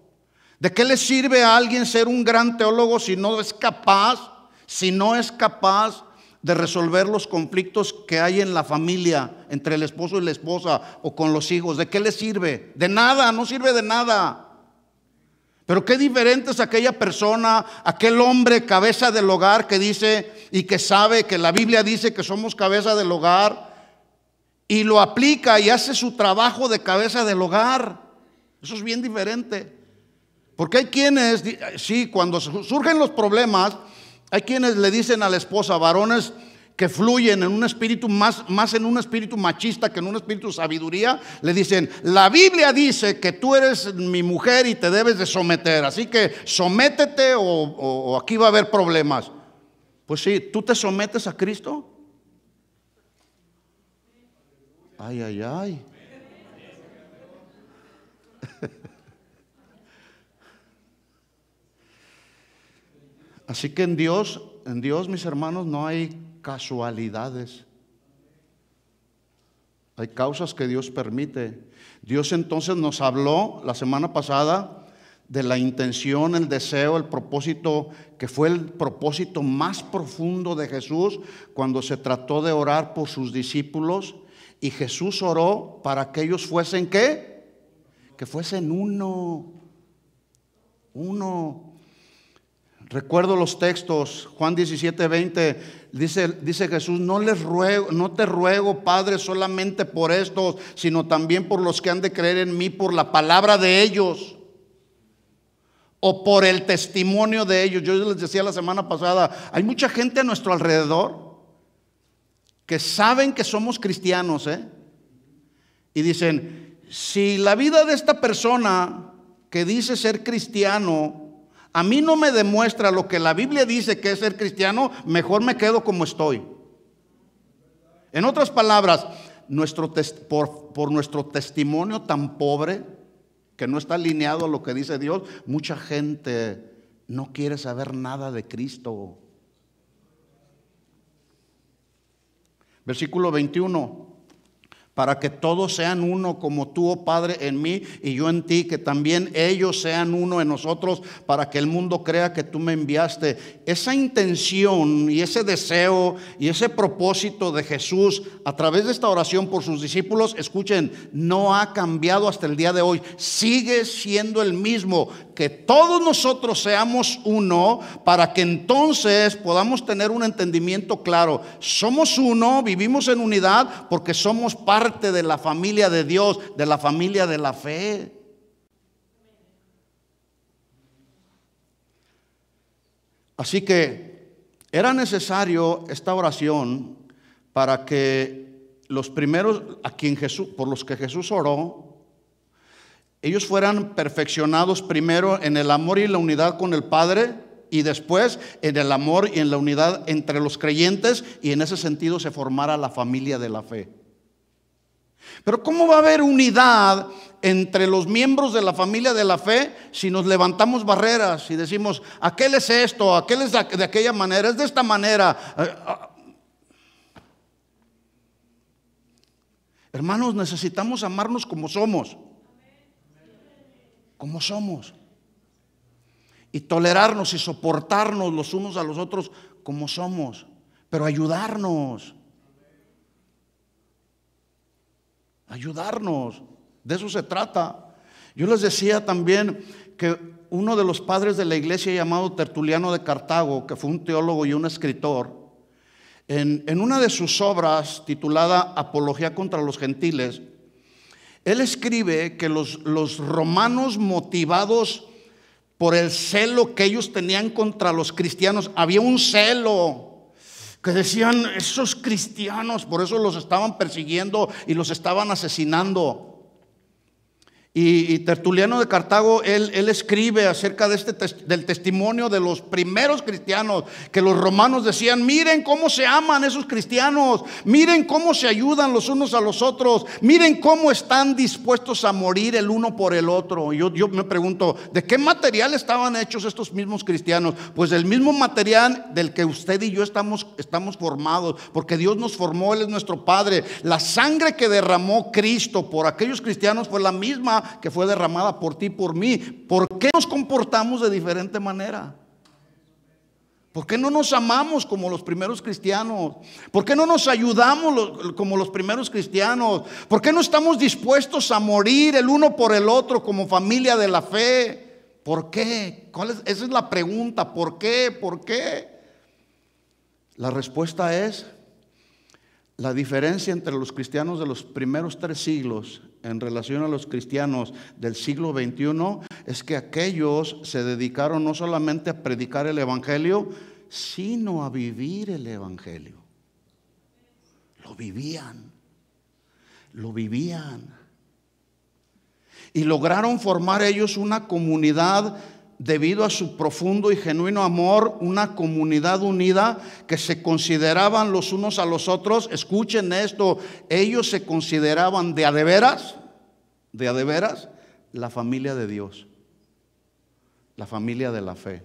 ¿De qué le sirve a alguien ser un gran teólogo si no es capaz, si no es capaz de resolver los conflictos que hay en la familia, entre el esposo y la esposa o con los hijos? ¿De qué le sirve? De nada, no sirve de nada. Pero qué diferente es aquella persona, aquel hombre cabeza del hogar que dice y que sabe que la Biblia dice que somos cabeza del hogar y lo aplica y hace su trabajo de cabeza del hogar. Eso es bien diferente. Porque hay quienes, eh, sí, cuando surgen los problemas, hay quienes le dicen a la esposa, varones que fluyen en un espíritu más, más en un espíritu machista que en un espíritu de sabiduría, le dicen, la Biblia dice que tú eres mi mujer y te debes de someter, así que sométete o, o aquí va a haber problemas. Pues sí, ¿tú te sometes a Cristo? Ay, ay, ay. Así que en Dios, en Dios, mis hermanos, no hay casualidades. Hay causas que Dios permite. Dios entonces nos habló la semana pasada de la intención, el deseo, el propósito, que fue el propósito más profundo de Jesús cuando se trató de orar por sus discípulos y Jesús oró para que ellos fuesen qué? Que fuesen uno. Uno. Recuerdo los textos, Juan 17, 20, dice, dice Jesús, no les ruego, no te ruego, Padre, solamente por estos, sino también por los que han de creer en mí, por la palabra de ellos o por el testimonio de ellos. Yo les decía la semana pasada, hay mucha gente a nuestro alrededor que saben que somos cristianos, ¿eh? Y dicen, si la vida de esta persona que dice ser cristiano, a mí no me demuestra lo que la Biblia dice que es ser cristiano, mejor me quedo como estoy. En otras palabras, nuestro por nuestro testimonio tan pobre, que no está alineado a lo que dice Dios, mucha gente no quiere saber nada de Cristo. Versículo 21 para que todos sean uno como tú, oh Padre, en mí y yo en ti, que también ellos sean uno en nosotros, para que el mundo crea que tú me enviaste. Esa intención y ese deseo y ese propósito de Jesús a través de esta oración por sus discípulos, escuchen, no ha cambiado hasta el día de hoy, sigue siendo el mismo, que todos nosotros seamos uno, para que entonces podamos tener un entendimiento claro. Somos uno, vivimos en unidad, porque somos parte de la familia de Dios, de la familia de la fe. Así que era necesario esta oración para que los primeros a quien Jesús, por los que Jesús oró, ellos fueran perfeccionados primero en el amor y la unidad con el Padre y después en el amor y en la unidad entre los creyentes y en ese sentido se formara la familia de la fe. Pero ¿cómo va a haber unidad entre los miembros de la familia de la fe si nos levantamos barreras y decimos, aquel es esto, aquel es de aquella manera, es de esta manera? Eh, ah. Hermanos, necesitamos amarnos como somos. Como somos. Y tolerarnos y soportarnos los unos a los otros como somos. Pero ayudarnos. ayudarnos. De eso se trata. Yo les decía también que uno de los padres de la iglesia llamado Tertuliano de Cartago, que fue un teólogo y un escritor, en, una de sus obras titulada Apología contra los Gentiles, él escribe que los romanos motivados por el celo que ellos tenían contra los cristianos, había un celo que decían, esos cristianos, por eso los estaban persiguiendo y los estaban asesinando. Y, Tertuliano de Cartago, él, escribe acerca de este del testimonio de los primeros cristianos, que los romanos decían, miren cómo se aman esos cristianos, miren cómo se ayudan los unos a los otros, miren cómo están dispuestos a morir el uno por el otro. Yo, yo me pregunto, ¿de qué material estaban hechos estos mismos cristianos? Pues del mismo material del que usted y yo estamos, estamos formados, porque Dios nos formó, Él es nuestro Padre. La sangre que derramó Cristo por aquellos cristianos fue la misma que fue derramada por ti, por mí. ¿Por qué nos comportamos de diferente manera? ¿Por qué no nos amamos como los primeros cristianos? ¿Por qué no nos ayudamos como los primeros cristianos? ¿Por qué no estamos dispuestos a morir el uno por el otro como familia de la fe? ¿Por qué? Esa es la pregunta. ¿Por qué? ¿Por qué? La respuesta es la diferencia entre los cristianos de los primeros tres siglos en relación a los cristianos del siglo XXI es que aquellos se dedicaron no solamente a predicar el Evangelio, sino a vivir el Evangelio. Lo vivían, lo vivían. Y lograron formar ellos una comunidad debido a su profundo y genuino amor, una comunidad unida que se consideraban los unos a los otros. Escuchen esto, ellos se consideraban de a de veras, de a la familia de Dios, la familia de la fe.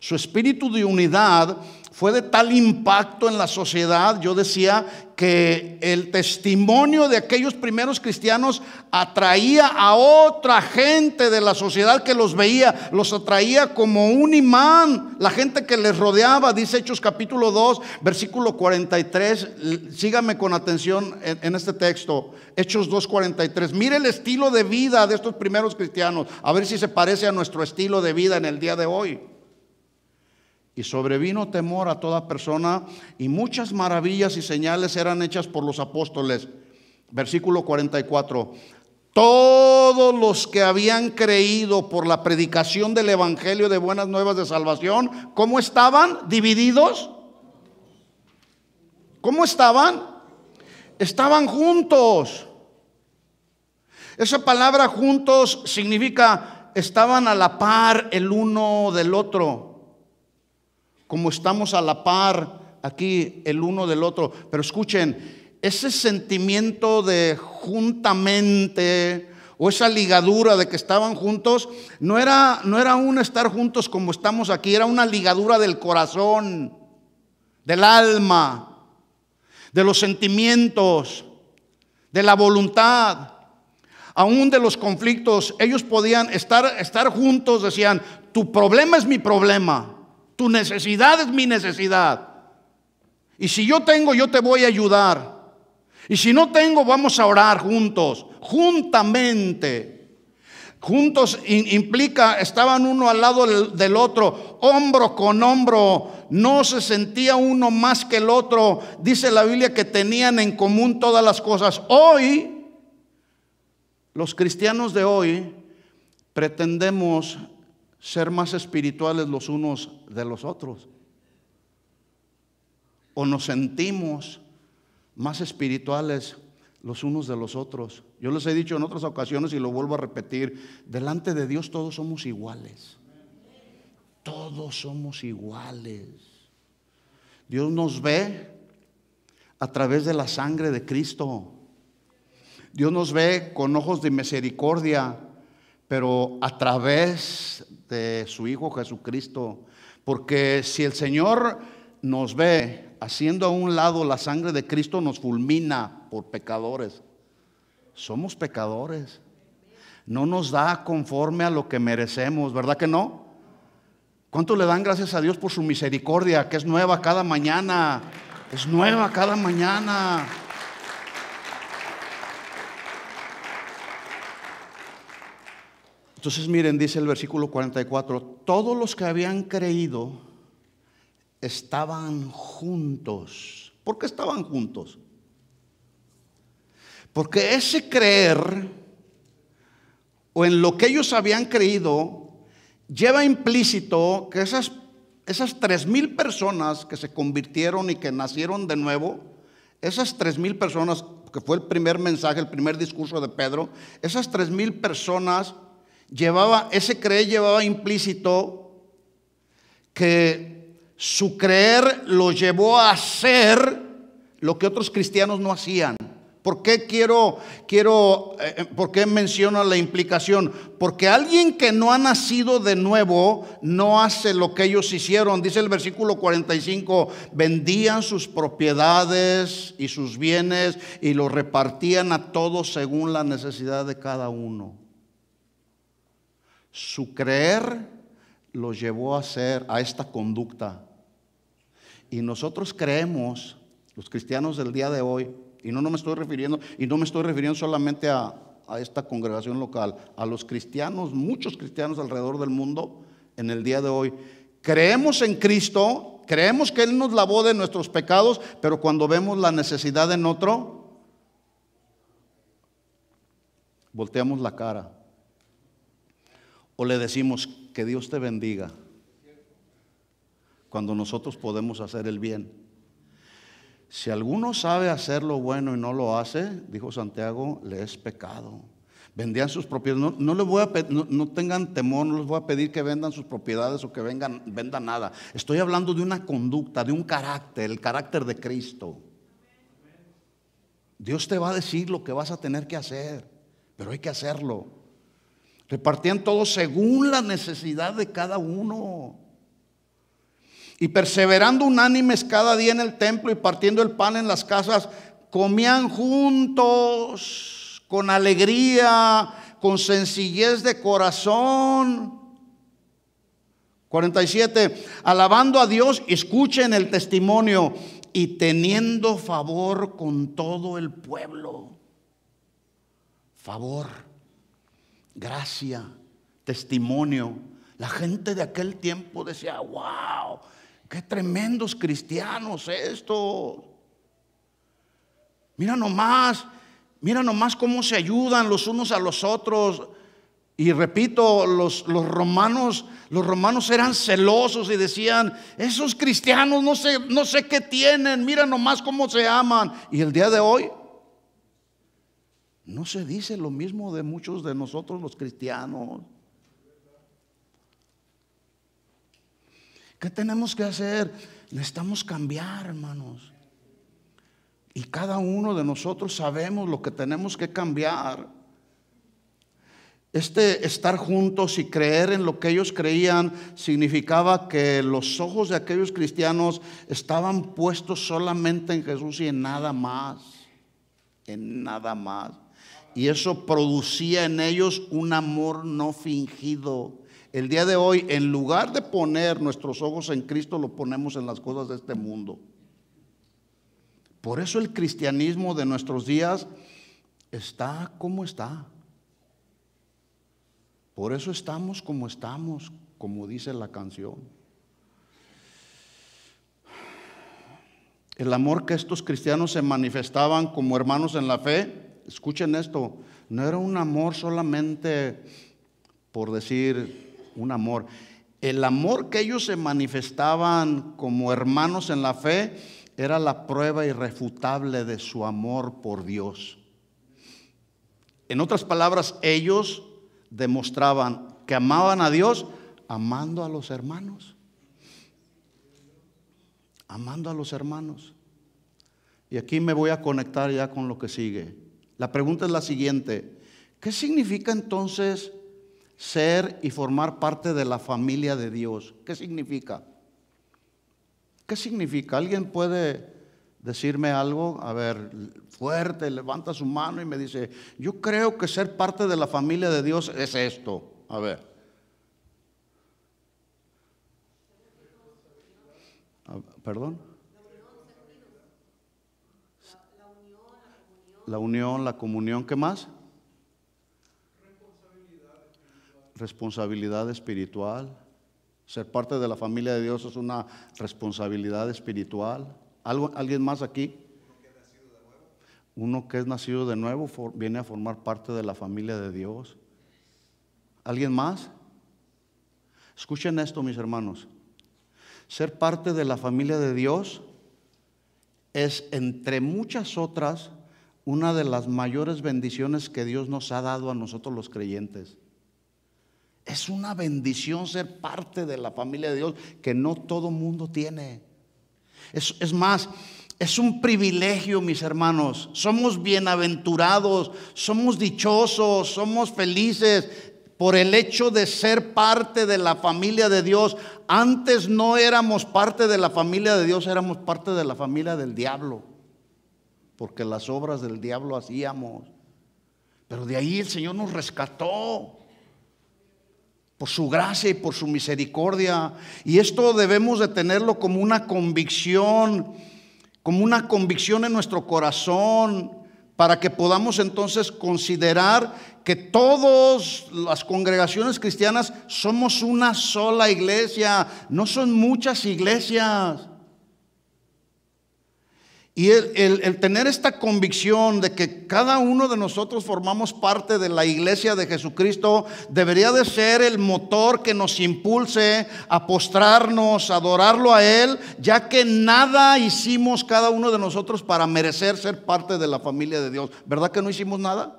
Su espíritu de unidad fue de tal impacto en la sociedad, yo decía que el testimonio de aquellos primeros cristianos atraía a otra gente de la sociedad que los veía, los atraía como un imán, la gente que les rodeaba, dice Hechos capítulo 2, versículo 43, síganme con atención en, este texto, Hechos 2, 43, mire el estilo de vida de estos primeros cristianos, a ver si se parece a nuestro estilo de vida en el día de hoy. Y sobrevino temor a toda persona y muchas maravillas y señales eran hechas por los apóstoles. Versículo 44. Todos los que habían creído por la predicación del Evangelio de Buenas Nuevas de Salvación, ¿cómo estaban? ¿Divididos? ¿Cómo estaban? Estaban juntos. Esa palabra juntos significa estaban a la par el uno del otro como estamos a la par aquí el uno del otro. Pero escuchen, ese sentimiento de juntamente o esa ligadura de que estaban juntos, no era, no era un estar juntos como estamos aquí, era una ligadura del corazón, del alma, de los sentimientos, de la voluntad aún de los conflictos, ellos podían estar, estar juntos, decían, tu problema es mi problema. Tu necesidad es mi necesidad. Y si yo tengo, yo te voy a ayudar. Y si no tengo, vamos a orar juntos, juntamente. Juntos implica, estaban uno al lado del otro, hombro con hombro, no se sentía uno más que el otro. Dice la Biblia que tenían en común todas las cosas. Hoy, los cristianos de hoy pretendemos ser más espirituales los unos de los otros. O nos sentimos más espirituales los unos de los otros. Yo les he dicho en otras ocasiones y lo vuelvo a repetir, delante de Dios todos somos iguales. Todos somos iguales. Dios nos ve a través de la sangre de Cristo. Dios nos ve con ojos de misericordia, pero a través de de su Hijo Jesucristo. Porque si el Señor nos ve haciendo a un lado la sangre de Cristo, nos fulmina por pecadores. Somos pecadores. No nos da conforme a lo que merecemos, ¿verdad que no? ¿Cuánto le dan gracias a Dios por su misericordia, que es nueva cada mañana? Es nueva cada mañana. Entonces miren, dice el versículo 44, todos los que habían creído estaban juntos. ¿Por qué estaban juntos? Porque ese creer o en lo que ellos habían creído lleva implícito que esas, esas mil personas que se convirtieron y que nacieron de nuevo, esas tres mil personas, que fue el primer mensaje, el primer discurso de Pedro, esas tres mil personas llevaba, ese creer llevaba implícito que su creer lo llevó a hacer lo que otros cristianos no hacían. ¿Por qué quiero, quiero, eh, eh, por qué menciono la implicación? Porque alguien que no ha nacido de nuevo no hace lo que ellos hicieron. Dice el versículo 45, vendían sus propiedades y sus bienes y los repartían a todos según la necesidad de cada uno. Su creer lo llevó a hacer a esta conducta. Y nosotros creemos, los cristianos del día de hoy, y no, no me estoy refiriendo, y no me estoy refiriendo solamente a, a esta congregación local, a los cristianos, muchos cristianos alrededor del mundo en el día de hoy. Creemos en Cristo, creemos que Él nos lavó de nuestros pecados, pero cuando vemos la necesidad en otro, volteamos la cara. O le decimos que Dios te bendiga cuando nosotros podemos hacer el bien. Si alguno sabe hacer lo bueno y no lo hace, dijo Santiago, le es pecado. Vendían sus propiedades. No, les voy a, no, tengan temor, no les voy a pedir que vendan sus propiedades o que vengan, vendan nada. Estoy hablando de una conducta, de un carácter, el carácter de Cristo. Dios te va a decir lo que vas a tener que hacer, pero hay que hacerlo. Repartían todo según la necesidad de cada uno. Y perseverando unánimes cada día en el templo y partiendo el pan en las casas, comían juntos con alegría, con sencillez de corazón. 47. Alabando a Dios, escuchen el testimonio y teniendo favor con todo el pueblo. Favor gracia, testimonio. La gente de aquel tiempo decía, wow, qué tremendos cristianos estos. Mira nomás, mira nomás cómo se ayudan los unos a los otros. Y repito, los, los, romanos, los romanos eran celosos y decían, esos cristianos no sé, no sé qué tienen, mira nomás cómo se aman. Y el día de hoy no se dice lo mismo de muchos de nosotros los cristianos. ¿Qué tenemos que hacer? Necesitamos cambiar, hermanos. Y cada uno de nosotros sabemos lo que tenemos que cambiar. Este estar juntos y creer en lo que ellos creían significaba que los ojos de aquellos cristianos estaban puestos solamente en Jesús y en nada más. En nada más y eso producía en ellos un amor no fingido. El día de hoy, en lugar de poner nuestros ojos en Cristo, lo ponemos en las cosas de este mundo. Por eso el cristianismo de nuestros días está como está. Por eso estamos como estamos, como dice la canción. El amor que estos cristianos se manifestaban como hermanos en la fe escuchen esto, no era un amor solamente por decir un amor. El amor que ellos se manifestaban como hermanos en la fe era la prueba irrefutable de su amor por Dios. En otras palabras, ellos demostraban que amaban a Dios amando a los hermanos. Amando a los hermanos. Y aquí me voy a conectar ya con lo que sigue. La pregunta es la siguiente. ¿Qué significa entonces ser y formar parte de la familia de Dios? ¿Qué significa? ¿Qué significa? ¿Alguien puede decirme algo? A ver, fuerte, levanta su mano y me dice, yo creo que ser parte de la familia de Dios es esto. A ver. ¿Perdón? la unión, la comunión, ¿qué más? Responsabilidad espiritual. Ser parte de la familia de Dios es una responsabilidad espiritual. ¿Algo, ¿Alguien más aquí? Uno que es nacido de nuevo viene a formar parte de la familia de Dios. ¿Alguien más? Escuchen esto, mis hermanos. Ser parte de la familia de Dios es, entre muchas otras una de las mayores bendiciones que Dios nos ha dado a nosotros los creyentes. Es una bendición ser parte de la familia de Dios que no todo mundo tiene. Es, más, es un privilegio, mis hermanos. Somos bienaventurados, somos dichosos, somos felices por el hecho de ser parte de la familia de Dios. Antes no éramos parte de la familia de Dios, éramos parte de la familia del diablo porque las obras del diablo hacíamos. Pero de ahí el Señor nos rescató por su gracia y por su misericordia. Y esto debemos de tenerlo como una convicción, como una convicción en nuestro corazón, para que podamos entonces considerar que todas las congregaciones cristianas somos una sola iglesia, no son muchas iglesias. Y el, tener esta convicción de que cada uno de nosotros formamos parte de la iglesia de Jesucristo debería de ser el motor que nos impulse a postrarnos, adorarlo a Él, ya que nada hicimos cada uno de nosotros para merecer ser parte de la familia de Dios. ¿Verdad que no hicimos nada?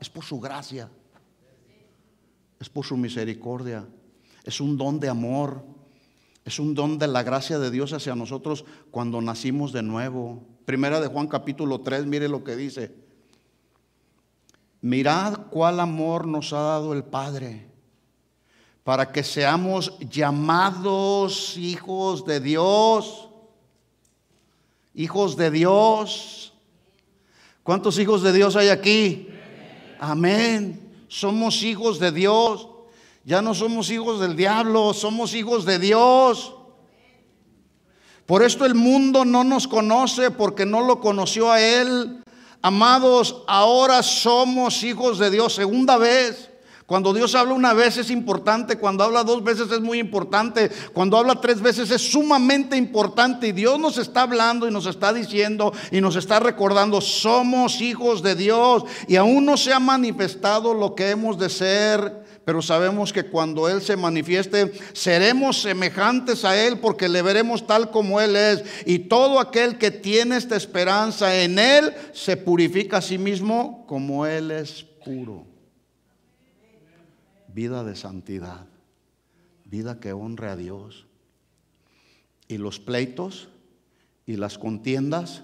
Es por su gracia, es por su misericordia, es un don de amor. Es un don de la gracia de Dios hacia nosotros cuando nacimos de nuevo Primera de Juan capítulo 3, mire lo que dice. Mirad cuál amor nos ha dado el Padre para que seamos llamados hijos de Dios. Hijos de Dios. ¿Cuántos hijos de Dios hay aquí? Amén. Somos hijos de Dios. Ya no somos hijos del diablo, somos hijos de Dios. Por esto el mundo no nos conoce porque no lo conoció a Él. Amados, ahora somos hijos de Dios segunda vez. Cuando Dios habla una vez es importante, cuando habla dos veces es muy importante, cuando habla tres veces es sumamente importante y Dios nos está hablando y nos está diciendo y nos está recordando, somos hijos de Dios y aún no se ha manifestado lo que hemos de ser pero sabemos que cuando Él se manifieste, seremos semejantes a Él porque le veremos tal como Él es. Y todo aquel que tiene esta esperanza en Él se purifica a sí mismo como Él es puro. Vida de santidad, vida que honre a Dios. Y los pleitos y las contiendas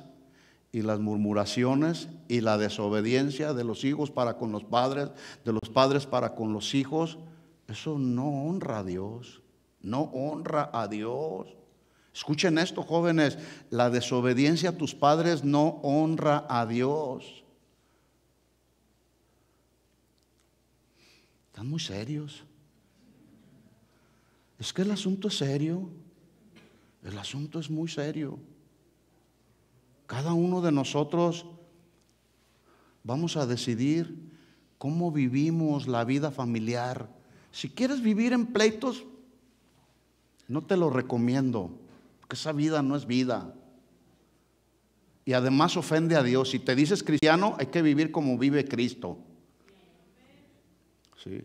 y las murmuraciones y la desobediencia de los hijos para con los padres, de los padres para con los hijos, eso no honra a Dios, no honra a Dios. Escuchen esto, jóvenes, la desobediencia a tus padres no honra a Dios. Están muy serios. Es que el asunto es serio. El asunto es muy serio. Cada uno de nosotros vamos a decidir cómo vivimos la vida familiar. Si quieres vivir en pleitos, no te lo recomiendo, porque esa vida no es vida. Y además ofende a Dios. Si te dices cristiano, hay que vivir como vive Cristo. Sí.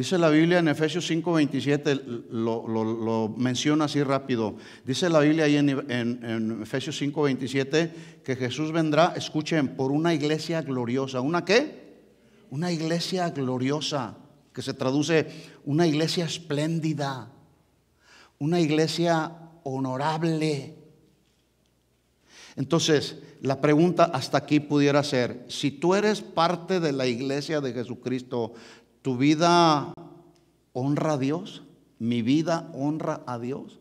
Dice la Biblia en Efesios 5:27, lo, lo, menciona así rápido. Dice la Biblia ahí en, en Efesios 5:27 que Jesús vendrá, escuchen, por una iglesia gloriosa. ¿Una qué? Una iglesia gloriosa, que se traduce una iglesia espléndida, una iglesia honorable. Entonces, la pregunta hasta aquí pudiera ser, si tú eres parte de la iglesia de Jesucristo, ¿Tu vida honra a Dios? ¿Mi vida honra a Dios?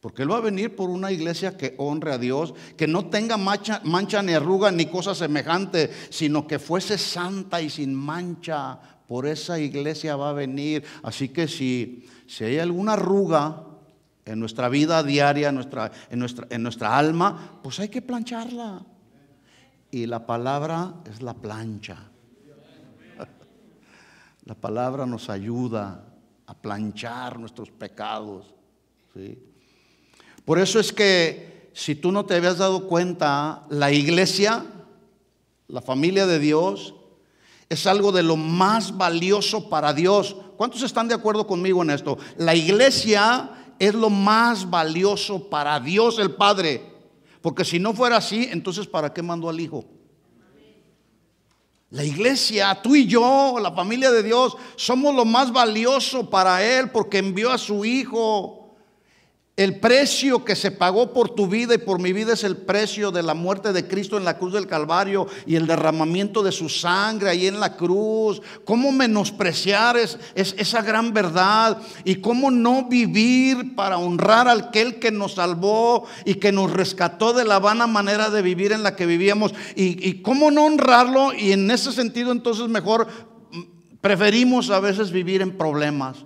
Porque Él va a venir por una iglesia que honre a Dios, que no tenga mancha, mancha, ni arruga ni cosa semejante, sino que fuese santa y sin mancha. Por esa iglesia va a venir. Así que si, hay alguna arruga en nuestra vida diaria, nuestra, en, nuestra, en nuestra alma, pues hay que plancharla. Y la palabra es la plancha. La palabra nos ayuda a planchar nuestros pecados. ¿sí? Por eso es que si tú no te habías dado cuenta, la iglesia, la familia de Dios, es algo de lo más valioso para Dios. ¿Cuántos están de acuerdo conmigo en esto? La iglesia es lo más valioso para Dios el Padre. Porque si no fuera así, entonces ¿para qué mandó al Hijo? La iglesia, tú y yo, la familia de Dios, somos lo más valioso para Él porque envió a su Hijo. El precio que se pagó por tu vida y por mi vida es el precio de la muerte de Cristo en la cruz del Calvario y el derramamiento de su sangre ahí en la cruz. ¿Cómo menospreciar es, esa gran verdad? ¿Y cómo no vivir para honrar a aquel que nos salvó y que nos rescató de la vana manera de vivir en la que vivíamos? y cómo no honrarlo? Y en ese sentido entonces mejor mm, preferimos a veces vivir en problemas.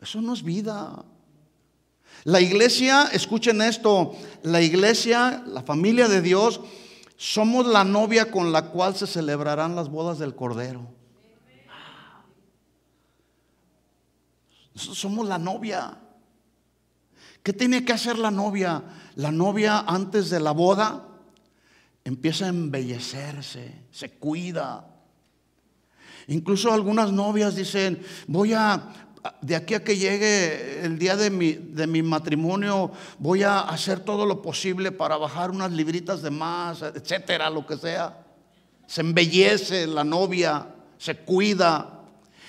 Eso no es vida. La iglesia, escuchen esto, la iglesia, la familia de Dios, somos la novia con la cual se celebrarán las bodas del Cordero. Somos la novia. ¿Qué tiene que hacer la novia? La novia antes de la boda empieza a embellecerse, se cuida. Incluso algunas novias dicen, voy a, de aquí a que llegue el día de mi, matrimonio, voy a hacer todo lo posible para bajar unas libritas de más, etcétera, lo que sea. Se embellece la novia, se cuida.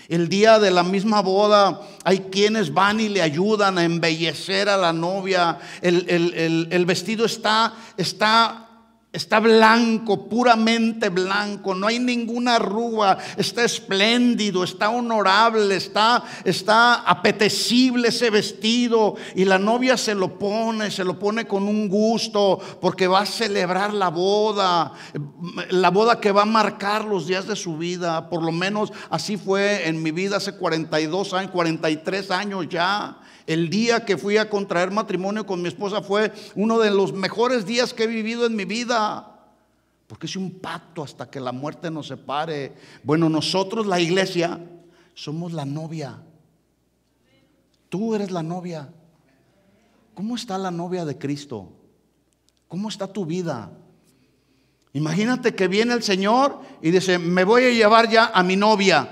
El día de la misma boda hay quienes van y le ayudan a embellecer a la novia. El, vestido está, está Está blanco, puramente blanco, no hay ninguna arruga, está espléndido, está honorable, está, está apetecible ese vestido y la novia se lo pone, se lo pone con un gusto porque va a celebrar la boda, la boda que va a marcar los días de su vida, por lo menos así fue en mi vida hace 42 años, 43 años ya. El día que fui a contraer matrimonio con mi esposa fue uno de los mejores días que he vivido en mi vida. Porque es un pacto hasta que la muerte nos separe. Bueno, nosotros, la iglesia, somos la novia. Tú eres la novia. ¿Cómo está la novia de Cristo? ¿Cómo está tu vida? Imagínate que viene el Señor y dice, me voy a llevar ya a mi novia,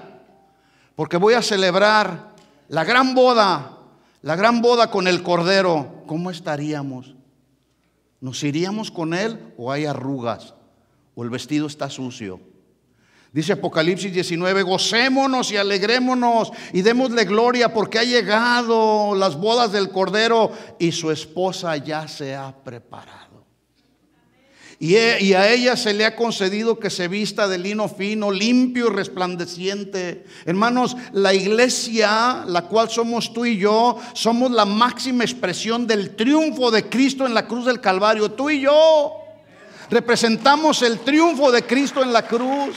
porque voy a celebrar la gran boda la gran boda con el Cordero, ¿cómo estaríamos? ¿Nos iríamos con él o hay arrugas? ¿O el vestido está sucio? Dice Apocalipsis 19, gocémonos y alegrémonos y démosle gloria porque ha llegado las bodas del Cordero y su esposa ya se ha preparado. E, y, a ella se le ha concedido que se vista de lino fino, limpio y resplandeciente. Hermanos, la iglesia, la cual somos tú y yo, somos la máxima expresión del triunfo de Cristo en la cruz del Calvario. Tú y yo representamos el triunfo de Cristo en la cruz.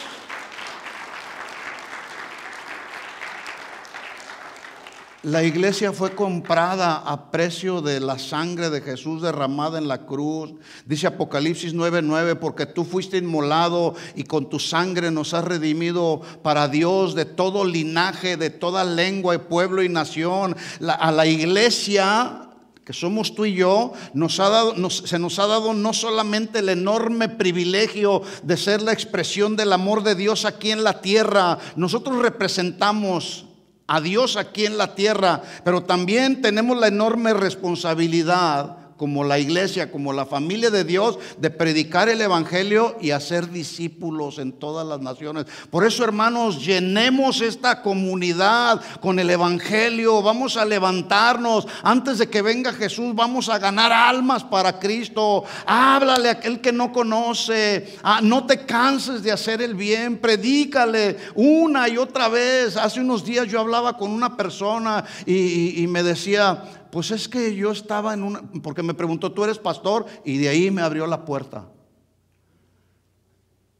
La iglesia fue comprada a precio de la sangre de Jesús derramada en la cruz. Dice Apocalipsis 9:9, porque tú fuiste inmolado y con tu sangre nos has redimido para Dios de todo linaje, de toda lengua y pueblo y nación. a la iglesia que somos tú y yo, nos ha dado, se nos ha dado no solamente el enorme privilegio de ser la expresión del amor de Dios aquí en la tierra, nosotros representamos a Dios aquí en la tierra, pero también tenemos la enorme responsabilidad como la iglesia, como la familia de Dios, de predicar el Evangelio y hacer discípulos en todas las naciones. Por eso, hermanos, llenemos esta comunidad con el Evangelio. Vamos a levantarnos. Antes de que venga Jesús, vamos a ganar almas para Cristo. Háblale a aquel que no conoce. Ah, no te canses de hacer el bien. Predícale una y otra vez. Hace unos días yo hablaba con una persona y me decía, pues es que yo estaba en una, porque me preguntó, tú eres pastor, y de ahí me abrió la puerta.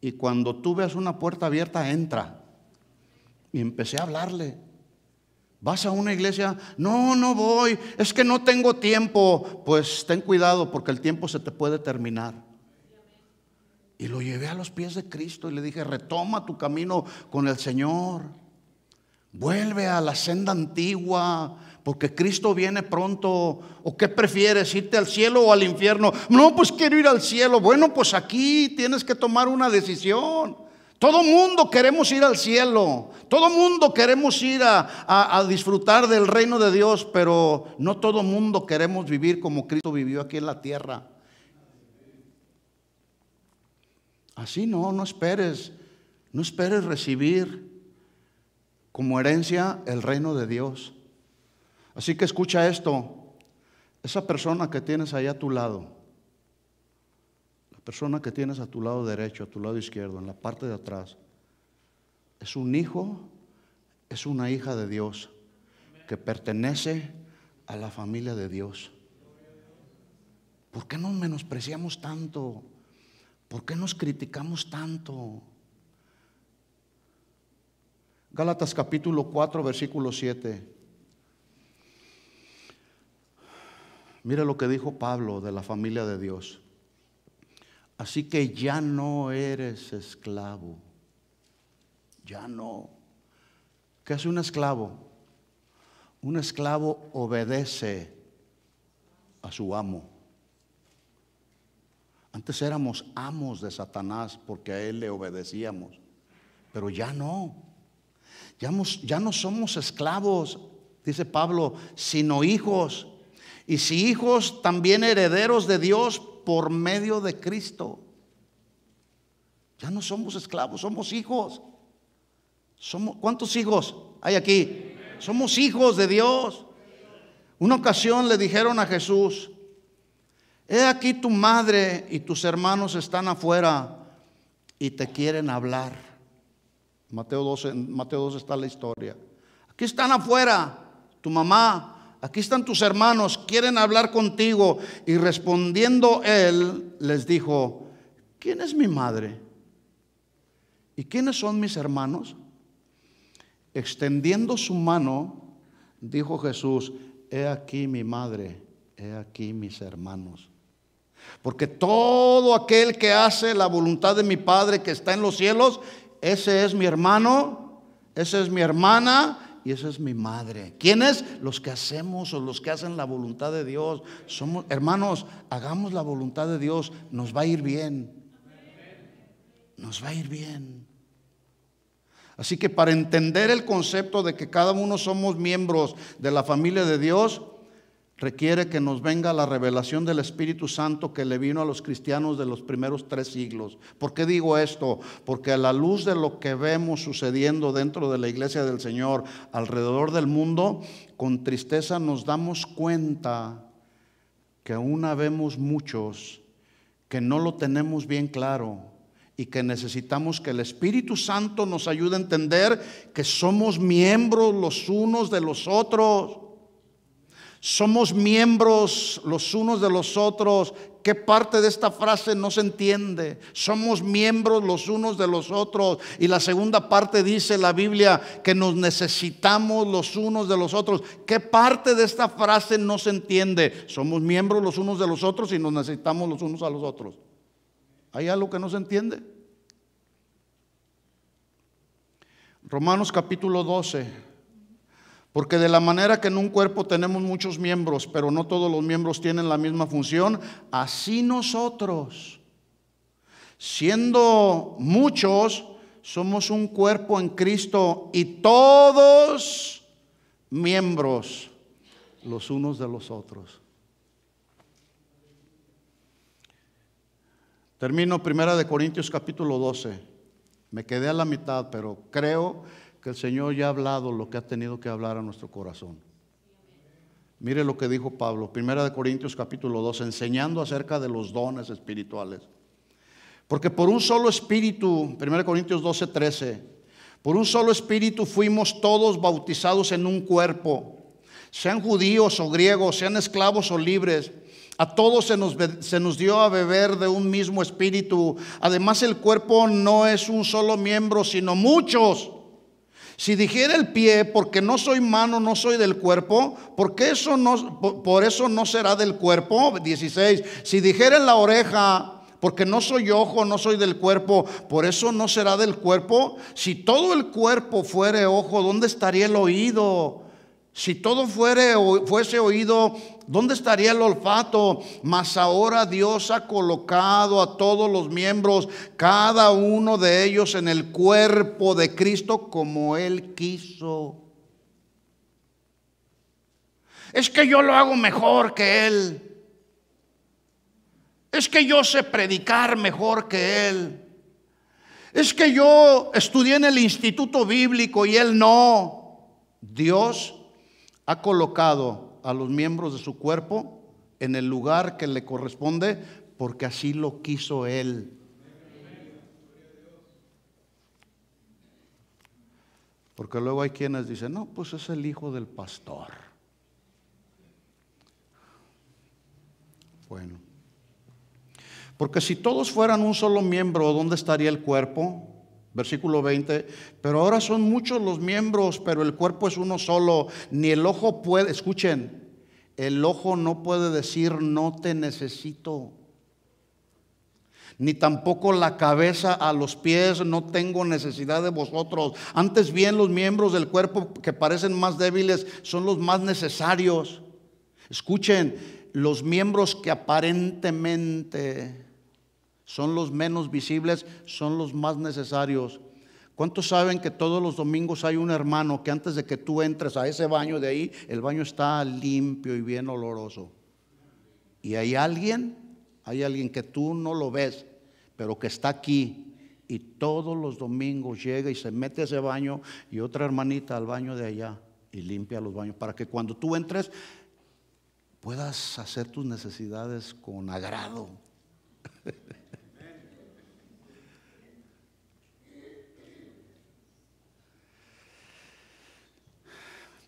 Y cuando tú veas una puerta abierta, entra. Y empecé a hablarle. Vas a una iglesia, no, no voy, es que no tengo tiempo. Pues ten cuidado porque el tiempo se te puede terminar. Y lo llevé a los pies de Cristo y le dije, retoma tu camino con el Señor. Vuelve a la senda antigua, porque Cristo viene pronto. ¿O qué prefieres, irte al cielo o al infierno? No, pues quiero ir al cielo. Bueno, pues aquí tienes que tomar una decisión. Todo mundo queremos ir al cielo. Todo mundo queremos ir a, disfrutar del reino de Dios, pero no todo mundo queremos vivir como Cristo vivió aquí en la tierra. Así no, no esperes. No esperes recibir como herencia el reino de Dios. Así que escucha esto. Esa persona que tienes ahí a tu lado, la persona que tienes a tu lado derecho, a tu lado izquierdo, en la parte de atrás, es un hijo, es una hija de Dios que pertenece a la familia de Dios. ¿Por qué nos menospreciamos tanto? ¿Por qué nos criticamos tanto? Gálatas capítulo 4, versículo 7. Mira lo que dijo Pablo de la familia de Dios. Así que ya no eres esclavo. Ya no. ¿Qué hace un esclavo? Un esclavo obedece a su amo. Antes éramos amos de Satanás porque a él le obedecíamos, pero ya no. ya no somos esclavos, dice Pablo, sino hijos y si hijos, también herederos de Dios por medio de Cristo. Ya no somos esclavos, somos hijos. Somos, ¿Cuántos hijos hay aquí? Somos hijos de Dios. Una ocasión le dijeron a Jesús, he aquí tu madre y tus hermanos están afuera y te quieren hablar. Mateo 12, Mateo 12 está la historia. Aquí están afuera tu mamá aquí están tus hermanos, quieren hablar contigo. Y respondiendo él, les dijo, ¿quién es mi madre? ¿Y quiénes son mis hermanos? Extendiendo su mano, dijo Jesús, he aquí mi madre, he aquí mis hermanos. Porque todo aquel que hace la voluntad de mi Padre que está en los cielos, ese es mi hermano, esa es mi hermana, y esa es mi madre. ¿Quiénes? Los que hacemos o los que hacen la voluntad de Dios. Somos, hermanos, hagamos la voluntad de Dios, nos va a ir bien. Nos va a ir bien. Así que para entender el concepto de que cada uno somos miembros de la familia de Dios, requiere que nos venga la revelación del Espíritu Santo que le vino a los cristianos de los primeros tres siglos. ¿Por qué digo esto? Porque a la luz de lo que vemos sucediendo dentro de la iglesia del Señor alrededor del mundo, con tristeza nos damos cuenta que aún vemos muchos que no lo tenemos bien claro y que necesitamos que el Espíritu Santo nos ayude a entender que somos miembros los unos de los otros somos miembros los unos de los otros. ¿Qué parte de esta frase no se entiende? Somos miembros los unos de los otros. Y la segunda parte dice la Biblia que nos necesitamos los unos de los otros. ¿Qué parte de esta frase no se entiende? Somos miembros los unos de los otros y nos necesitamos los unos a los otros. ¿Hay algo que no se entiende? Romanos capítulo 12. Porque de la manera que en un cuerpo tenemos muchos miembros, pero no todos los miembros tienen la misma función, así nosotros, siendo muchos, somos un cuerpo en Cristo y todos miembros los unos de los otros. Termino Primera de Corintios capítulo 12. Me quedé a la mitad, pero creo que el Señor ya ha hablado lo que ha tenido que hablar a nuestro corazón. Mire lo que dijo Pablo, 1 Corintios capítulo 2, enseñando acerca de los dones espirituales. Porque por un solo espíritu, 1 Corintios 12, 13, por un solo espíritu fuimos todos bautizados en un cuerpo, sean judíos o griegos, sean esclavos o libres. A todos se nos, se nos, dio a beber de un mismo espíritu. Además el cuerpo no es un solo miembro, sino muchos. Si dijera el pie, porque no soy mano, no soy del cuerpo, porque eso no, por eso no será del cuerpo. 16. Si dijera la oreja, porque no soy ojo, no soy del cuerpo, por eso no será del cuerpo. Si todo el cuerpo fuere ojo, ¿dónde estaría el oído? Si todo fuese oído, ¿dónde estaría el olfato? Mas ahora Dios ha colocado a todos los miembros, cada uno de ellos en el cuerpo de Cristo como Él quiso. Es que yo lo hago mejor que Él. Es que yo sé predicar mejor que Él. Es que yo estudié en el instituto bíblico y Él no. Dios ha colocado a los miembros de su cuerpo en el lugar que le corresponde porque así lo quiso Él. Porque luego hay quienes dicen, no, pues es el hijo del pastor. Bueno. Porque si todos fueran un solo miembro, ¿dónde estaría el cuerpo? Versículo 20, pero ahora son muchos los miembros, pero el cuerpo es uno solo, ni el ojo puede, escuchen, el ojo no puede decir no te necesito, ni tampoco la cabeza a los pies, no tengo necesidad de vosotros. Antes bien los miembros del cuerpo que parecen más débiles son los más necesarios. Escuchen, los miembros que aparentemente son los menos visibles, son los más necesarios. ¿Cuántos saben que todos los domingos hay un hermano que antes de que tú entres a ese baño de ahí, el baño está limpio y bien oloroso? Y hay alguien, hay alguien que tú no lo ves, pero que está aquí y todos los domingos llega y se mete a ese baño y otra hermanita al baño de allá y limpia los baños para que cuando tú entres puedas hacer tus necesidades con agrado.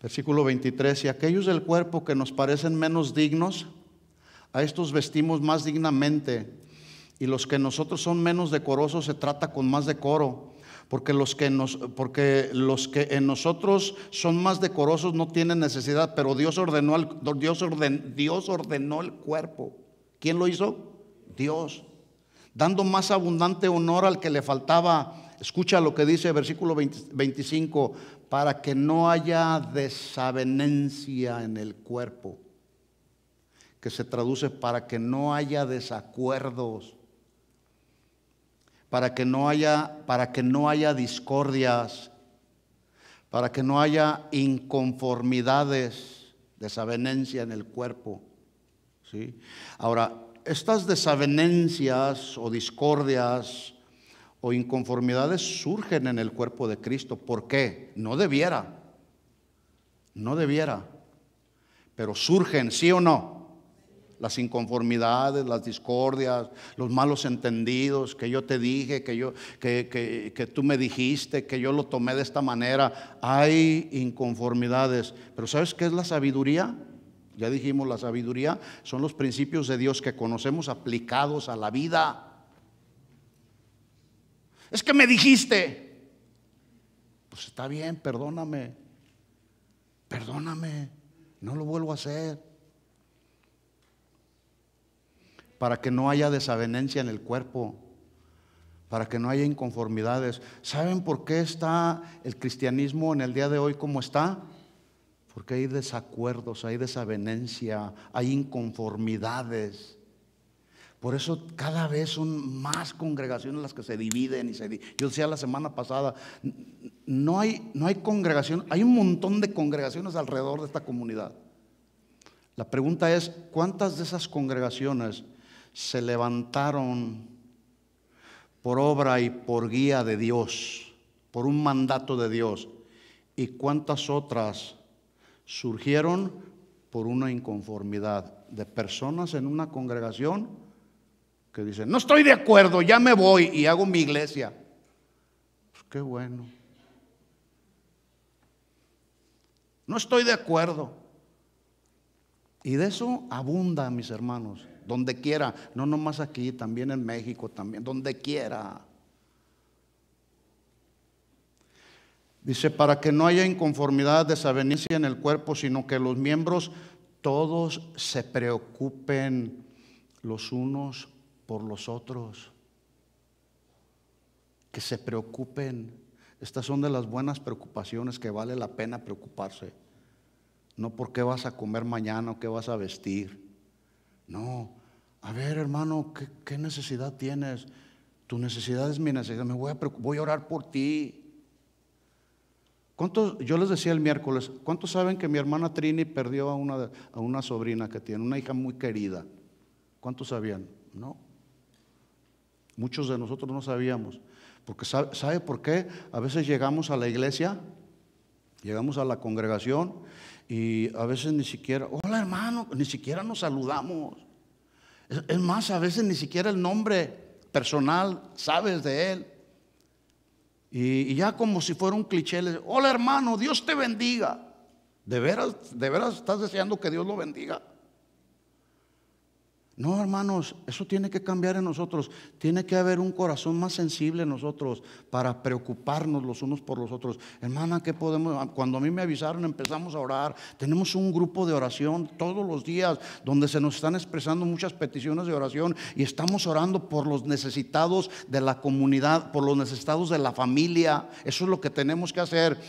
Versículo 23, y aquellos del cuerpo que nos parecen menos dignos, a estos vestimos más dignamente, y los que nosotros son menos decorosos se trata con más decoro, porque los que, nos, porque los que en nosotros son más decorosos no tienen necesidad, pero Dios ordenó, el, Dios, orden, Dios ordenó el cuerpo. ¿Quién lo hizo? Dios. Dando más abundante honor al que le faltaba. Escucha lo que dice versículo veinticinco 25, para que no haya desavenencia en el cuerpo, que se traduce para que no haya desacuerdos, para que no haya, para que no haya discordias, para que no haya inconformidades, desavenencia en el cuerpo. ¿sí? Ahora, estas desavenencias o discordias o inconformidades surgen en el cuerpo de Cristo. ¿Por qué? No debiera. No debiera. Pero surgen, ¿sí o no? Las inconformidades, las discordias, los malos entendidos, que yo te dije, que, yo, que, tú me dijiste, que yo lo tomé de esta manera. Hay inconformidades. Pero ¿sabes qué es la sabiduría? Ya dijimos, la sabiduría son los principios de Dios que conocemos aplicados a la vida. Es que me dijiste. Pues está bien, perdóname. Perdóname. No lo vuelvo a hacer. Para que no haya desavenencia en el cuerpo. Para que no haya inconformidades. ¿Saben por qué está el cristianismo en el día de hoy como está? Porque hay desacuerdos, hay desavenencia, hay inconformidades. Por eso cada vez son más congregaciones las que se dividen y se Yo decía la semana pasada, no hay, no hay congregación, hay un montón de congregaciones alrededor de esta comunidad. La pregunta es, ¿cuántas de esas congregaciones se levantaron por obra y por guía de Dios, por un mandato de Dios? ¿Y cuántas otras surgieron por una inconformidad de personas en una congregación? que dicen, no estoy de acuerdo, ya me voy y hago mi iglesia. Pues qué bueno. No estoy de acuerdo. Y de eso abunda, mis hermanos, donde quiera, no nomás aquí, también en México, también, donde quiera. Dice, para que no haya inconformidad, desavenencia en el cuerpo, sino que los miembros todos se preocupen los unos por los otros, que se preocupen. Estas son de las buenas preocupaciones que vale la pena preocuparse. No por qué vas a comer mañana o qué vas a vestir. No, a ver hermano, ¿qué, necesidad tienes? Tu necesidad es mi necesidad. Me voy a, voy a orar por ti. ¿Cuántos, yo les decía el miércoles, ¿cuántos saben que mi hermana Trini perdió a una, a una sobrina que tiene, una hija muy querida? ¿Cuántos sabían? No. Muchos de nosotros no sabíamos. Porque sabe, por qué? A veces llegamos a la iglesia, llegamos a la congregación y a veces ni siquiera, hola hermano, ni siquiera nos saludamos. Es, más, a veces ni siquiera el nombre personal sabes de él. Y, ya como si fuera un cliché, hola hermano, Dios te bendiga. ¿De veras, de veras estás deseando que Dios lo bendiga? No, hermanos, eso tiene que cambiar en nosotros. Tiene que haber un corazón más sensible en nosotros para preocuparnos los unos por los otros. Hermana, ¿qué podemos? Ah, cuando a mí me avisaron empezamos a orar. Tenemos un grupo de oración todos los días donde se nos están expresando muchas peticiones de oración y estamos orando por los necesitados de la comunidad, por los necesitados de la familia. Eso es lo que tenemos que hacer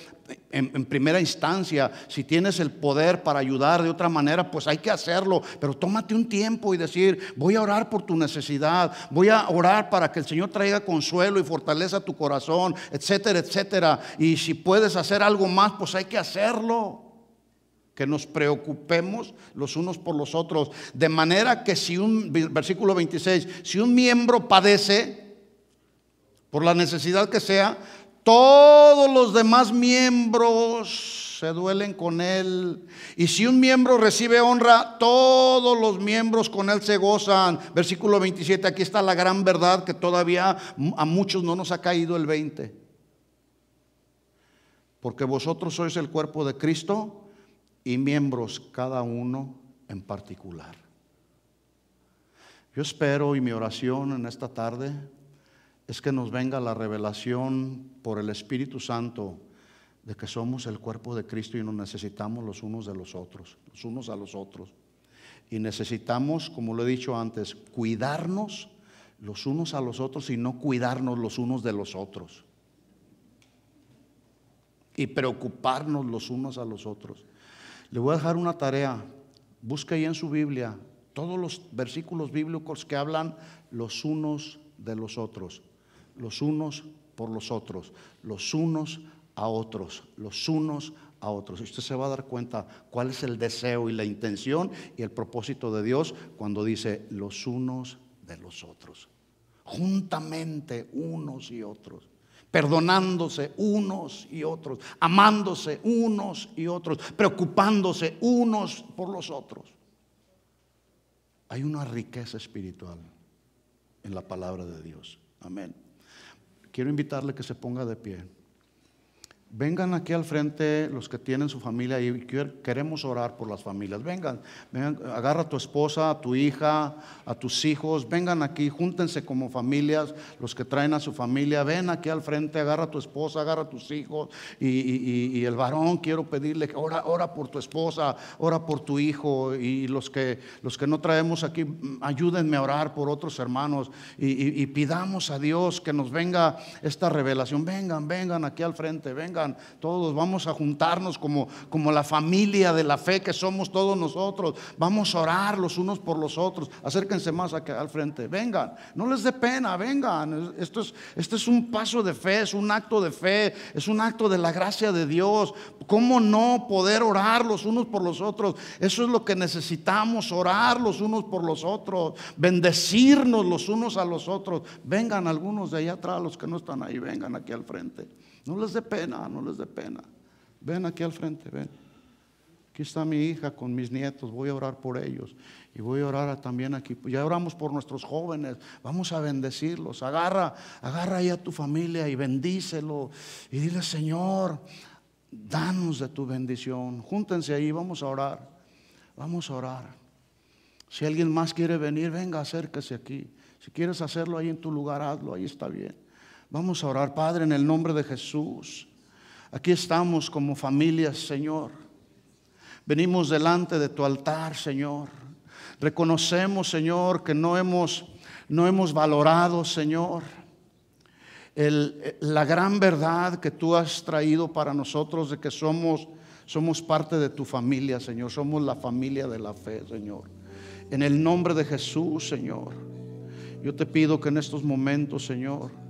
en, primera instancia, si tienes el poder para ayudar de otra manera, pues hay que hacerlo. Pero tómate un tiempo y decir, voy a orar por tu necesidad, voy a orar para que el Señor traiga consuelo y fortaleza a tu corazón, etcétera, etcétera. Y si puedes hacer algo más, pues hay que hacerlo. Que nos preocupemos los unos por los otros. De manera que si un, versículo 26, si un miembro padece, por la necesidad que sea, todos los demás miembros se duelen con él. Y si un miembro recibe honra, todos los miembros con él se gozan. Versículo 27, aquí está la gran verdad que todavía a muchos no nos ha caído el 20. Porque vosotros sois el cuerpo de Cristo y miembros cada uno en particular. Yo espero y mi oración en esta tarde es que nos venga la revelación por el Espíritu Santo de que somos el cuerpo de Cristo y nos necesitamos los unos de los otros, los unos a los otros. Y necesitamos, como lo he dicho antes, cuidarnos los unos a los otros y no cuidarnos los unos de los otros. Y preocuparnos los unos a los otros. Le voy a dejar una tarea. Busque ahí en su Biblia todos los versículos bíblicos que hablan los unos de los otros los unos por los otros, los unos a otros, los unos a otros. usted se va a dar cuenta cuál es el deseo y la intención y el propósito de Dios cuando dice los unos de los otros, juntamente unos y otros perdonándose unos y otros, amándose unos y otros, preocupándose unos por los otros. Hay una riqueza espiritual en la palabra de Dios. Amén. Quiero invitarle que se ponga de pie. Vengan aquí al frente los que tienen su familia y queremos orar por las familias. Vengan, agarra a tu esposa, a tu hija, a tus hijos. Vengan aquí, júntense como familias, los que traen a su familia. Ven aquí al frente, agarra a tu esposa, agarra a tus hijos. Y, el varón, quiero pedirle, ora, ora por tu esposa, ora por tu hijo. Y los que, los que no traemos aquí, ayúdenme a orar por otros hermanos. Y, y pidamos a Dios que nos venga esta revelación. Vengan, vengan aquí al frente, vengan todos vamos a juntarnos como, la familia de la fe que somos todos nosotros, vamos a orar los unos por los otros, acérquense más acá al frente, vengan, no les dé pena, vengan, esto es, esto es un paso de fe, es un acto de fe, es un acto de la gracia de Dios, ¿cómo no poder orar los unos por los otros? Eso es lo que necesitamos, orar los unos por los otros, bendecirnos los unos a los otros, vengan algunos de allá atrás, los que no están ahí, vengan aquí al frente. No les dé pena, no les dé pena. Ven aquí al frente, ven. Aquí está mi hija con mis nietos, voy a orar por ellos y voy a orar también aquí. Ya oramos por nuestros jóvenes, vamos a bendecirlos. Agarra, agarra ahí a tu familia y bendícelo y dile, Señor, danos de tu bendición. Júntense ahí, vamos a orar, vamos a orar. Si alguien más quiere venir, venga, acérquese aquí. Si quieres hacerlo ahí en tu lugar, hazlo, ahí está bien. Vamos a orar, Padre, en el nombre de Jesús. Aquí estamos como familia, Señor. Venimos delante de tu altar, Señor. Reconocemos, Señor, que no hemos, no hemos valorado, Señor, la gran verdad que tú has traído para nosotros de que somos, somos parte de tu familia, Señor. Somos la familia de la fe, Señor. En el nombre de Jesús, Señor. Yo te pido que en estos momentos, Señor,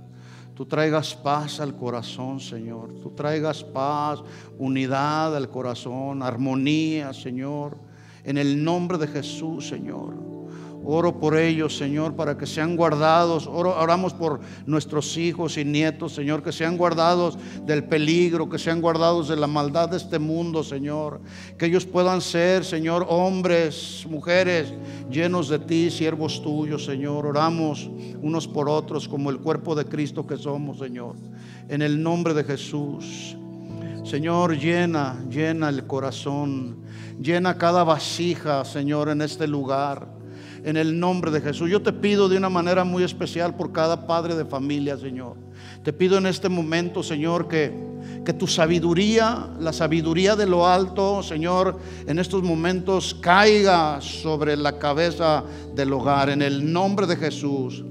Tú traigas paz al corazón, Señor. Tú traigas paz, unidad al corazón, armonía, Señor. En el nombre de Jesús, Señor. Oro por ellos, Señor, para que sean guardados. oramos por nuestros hijos y nietos, Señor, que sean guardados del peligro, que sean guardados de la maldad de este mundo, Señor. Que ellos puedan ser, Señor, hombres, mujeres, llenos de ti, siervos tuyos, Señor. Oramos unos por otros como el cuerpo de Cristo que somos, Señor. En el nombre de Jesús. Señor, llena, llena el corazón. Llena cada vasija, Señor, en este lugar en el nombre de Jesús. Yo te pido de una manera muy especial por cada padre de familia, Señor. Te pido en este momento, Señor, que, que tu sabiduría, la sabiduría de lo alto, Señor, en estos momentos caiga sobre la cabeza del hogar, en el nombre de Jesús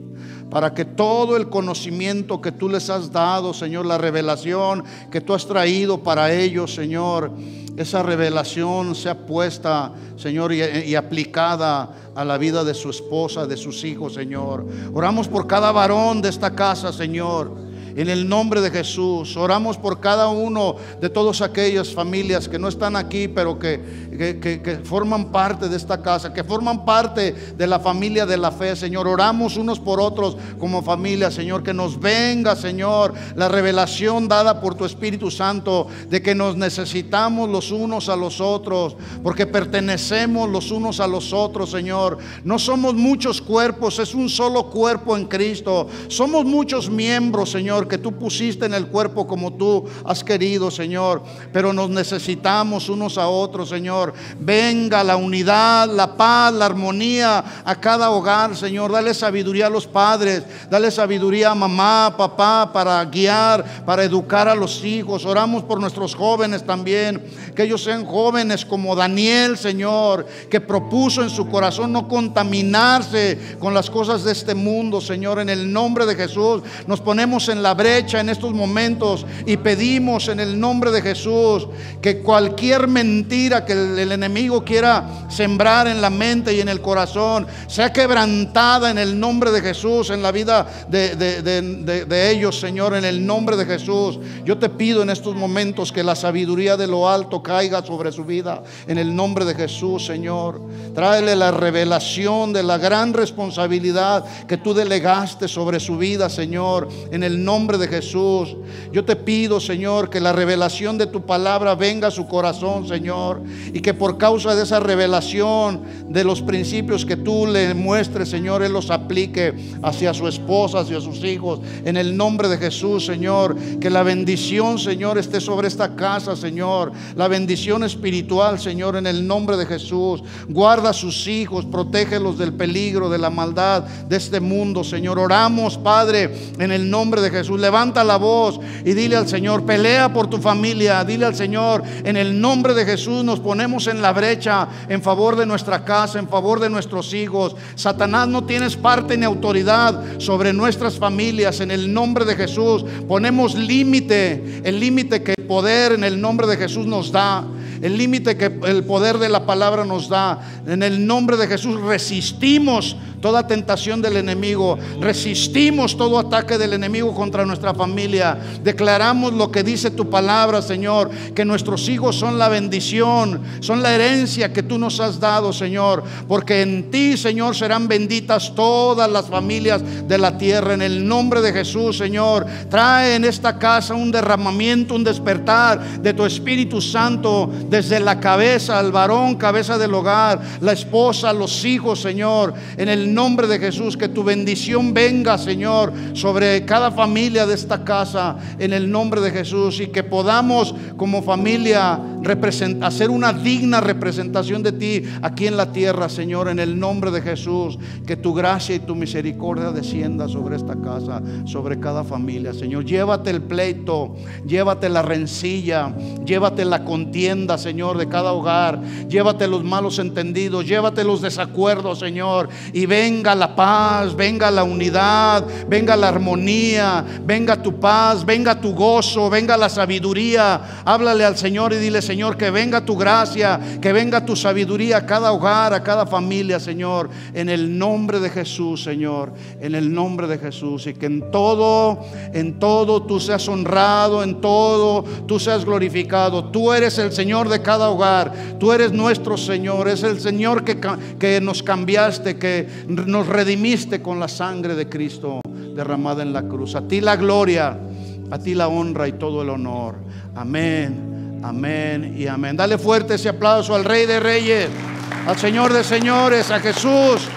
para que todo el conocimiento que tú les has dado, Señor, la revelación que tú has traído para ellos, Señor, esa revelación sea puesta, Señor, y, aplicada a la vida de su esposa, de sus hijos, Señor. Oramos por cada varón de esta casa, Señor en el nombre de Jesús, oramos por cada uno de todas aquellas familias que no están aquí, pero que, forman parte de esta casa, que forman parte de la familia de la fe, Señor. Oramos unos por otros como familia, Señor. Que nos venga, Señor, la revelación dada por tu Espíritu Santo de que nos necesitamos los unos a los otros, porque pertenecemos los unos a los otros, Señor. No somos muchos cuerpos, es un solo cuerpo en Cristo. Somos muchos miembros, Señor que tú pusiste en el cuerpo como tú has querido, Señor. Pero nos necesitamos unos a otros, Señor. Venga la unidad, la paz, la armonía a cada hogar, Señor. Dale sabiduría a los padres, dale sabiduría a mamá, papá, para guiar, para educar a los hijos. Oramos por nuestros jóvenes también, que ellos sean jóvenes como Daniel, Señor, que propuso en su corazón no contaminarse con las cosas de este mundo, Señor. En el nombre de Jesús nos ponemos en la brecha en estos momentos y pedimos en el nombre de Jesús que cualquier mentira que el, enemigo quiera sembrar en la mente y en el corazón sea quebrantada en el nombre de Jesús, en la vida de, de ellos, Señor, en el nombre de Jesús. Yo te pido en estos momentos que la sabiduría de lo alto caiga sobre su vida, en el nombre de Jesús, Señor. Tráele la revelación de la gran responsabilidad que tú delegaste sobre su vida, Señor, en el nombre nombre de Jesús. Yo te pido, Señor, que la revelación de tu palabra venga a su corazón, Señor, y que por causa de esa revelación de los principios que tú le muestres, Señor, Él los aplique hacia su esposa, hacia sus hijos. En el nombre de Jesús, Señor, que la bendición, Señor, esté sobre esta casa, Señor. La bendición espiritual, Señor, en el nombre de Jesús. Guarda a sus hijos, protégelos del peligro, de la maldad de este mundo, Señor. Oramos, Padre, en el nombre de Jesús Levanta la voz y dile al Señor, pelea por tu familia, dile al Señor, en el nombre de Jesús nos ponemos en la brecha en favor de nuestra casa, en favor de nuestros hijos. Satanás no tienes parte ni autoridad sobre nuestras familias, en el nombre de Jesús. Ponemos límite, el límite que el poder en el nombre de Jesús nos da el límite que el poder de la palabra nos da. En el nombre de Jesús resistimos toda tentación del enemigo, resistimos todo ataque del enemigo contra nuestra familia, declaramos lo que dice tu palabra, Señor, que nuestros hijos son la bendición, son la herencia que tú nos has dado, Señor, porque en ti, Señor, serán benditas todas las familias de la tierra, en el nombre de Jesús, Señor, trae en esta casa un derramamiento, un despertar de tu Espíritu Santo desde la cabeza, al varón, cabeza del hogar, la esposa, los hijos, Señor, en el nombre de Jesús, que tu bendición venga, Señor, sobre cada familia de esta casa, en el nombre de Jesús, y que podamos como familia hacer una digna representación de ti aquí en la tierra, Señor, en el nombre de Jesús, que tu gracia y tu misericordia descienda sobre esta casa, sobre cada familia, Señor. Llévate el pleito, llévate la rencilla, llévate la contienda, Señor, de cada hogar, llévate los malos entendidos, llévate los desacuerdos, Señor, y venga la paz, venga la unidad, venga la armonía, venga tu paz, venga tu gozo, venga la sabiduría. Háblale al Señor y dile, Señor, que venga tu gracia, que venga tu sabiduría a cada hogar, a cada familia, Señor, en el nombre de Jesús, Señor, en el nombre de Jesús. Y que en todo, en todo tú seas honrado, en todo tú seas glorificado. Tú eres el Señor de cada hogar, tú eres nuestro Señor, es el Señor que, que nos cambiaste, que nos redimiste con la sangre de Cristo derramada en la cruz. A ti la gloria, a ti la honra y todo el honor. Amén, amén y amén. Dale fuerte ese aplauso al Rey de Reyes, al Señor de Señores, a Jesús,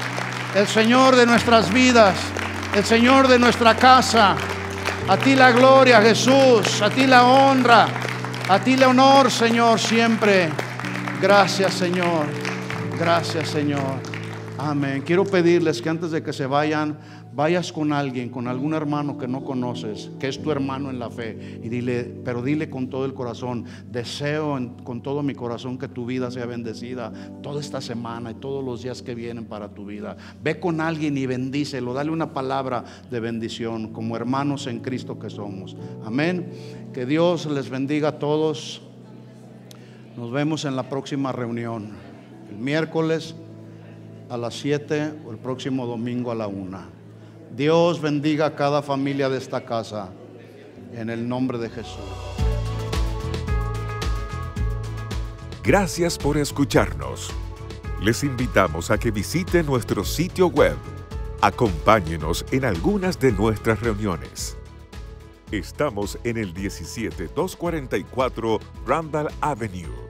el Señor de nuestras vidas, el Señor de nuestra casa. A ti la gloria, Jesús, a ti la honra, a ti el honor, Señor, siempre. Gracias, Señor. Gracias, Señor. Amén. Quiero pedirles que antes de que se vayan, vayas con alguien, con algún hermano que no conoces, que es tu hermano en la fe, y dile, pero dile con todo el corazón, deseo con todo mi corazón que tu vida sea bendecida toda esta semana y todos los días que vienen para tu vida. Ve con alguien y bendícelo, dale una palabra de bendición como hermanos en Cristo que somos. Amén. Que Dios les bendiga a todos. Nos vemos en la próxima reunión, el miércoles a las 7 o el próximo domingo a la 1. Dios bendiga a cada familia de esta casa en el nombre de Jesús. Gracias por escucharnos. Les invitamos a que visiten nuestro sitio web. Acompáñenos en algunas de nuestras reuniones. Estamos en el 17244 Randall Avenue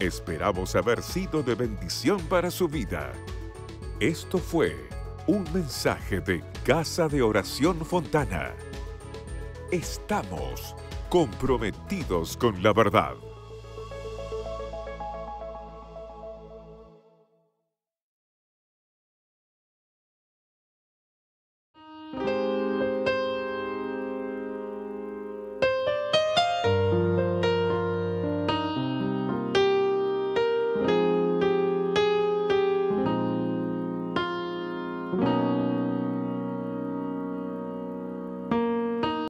Esperamos haber sido de bendición para su vida. Esto fue un mensaje de Casa de Oración Fontana. Estamos comprometidos con la verdad.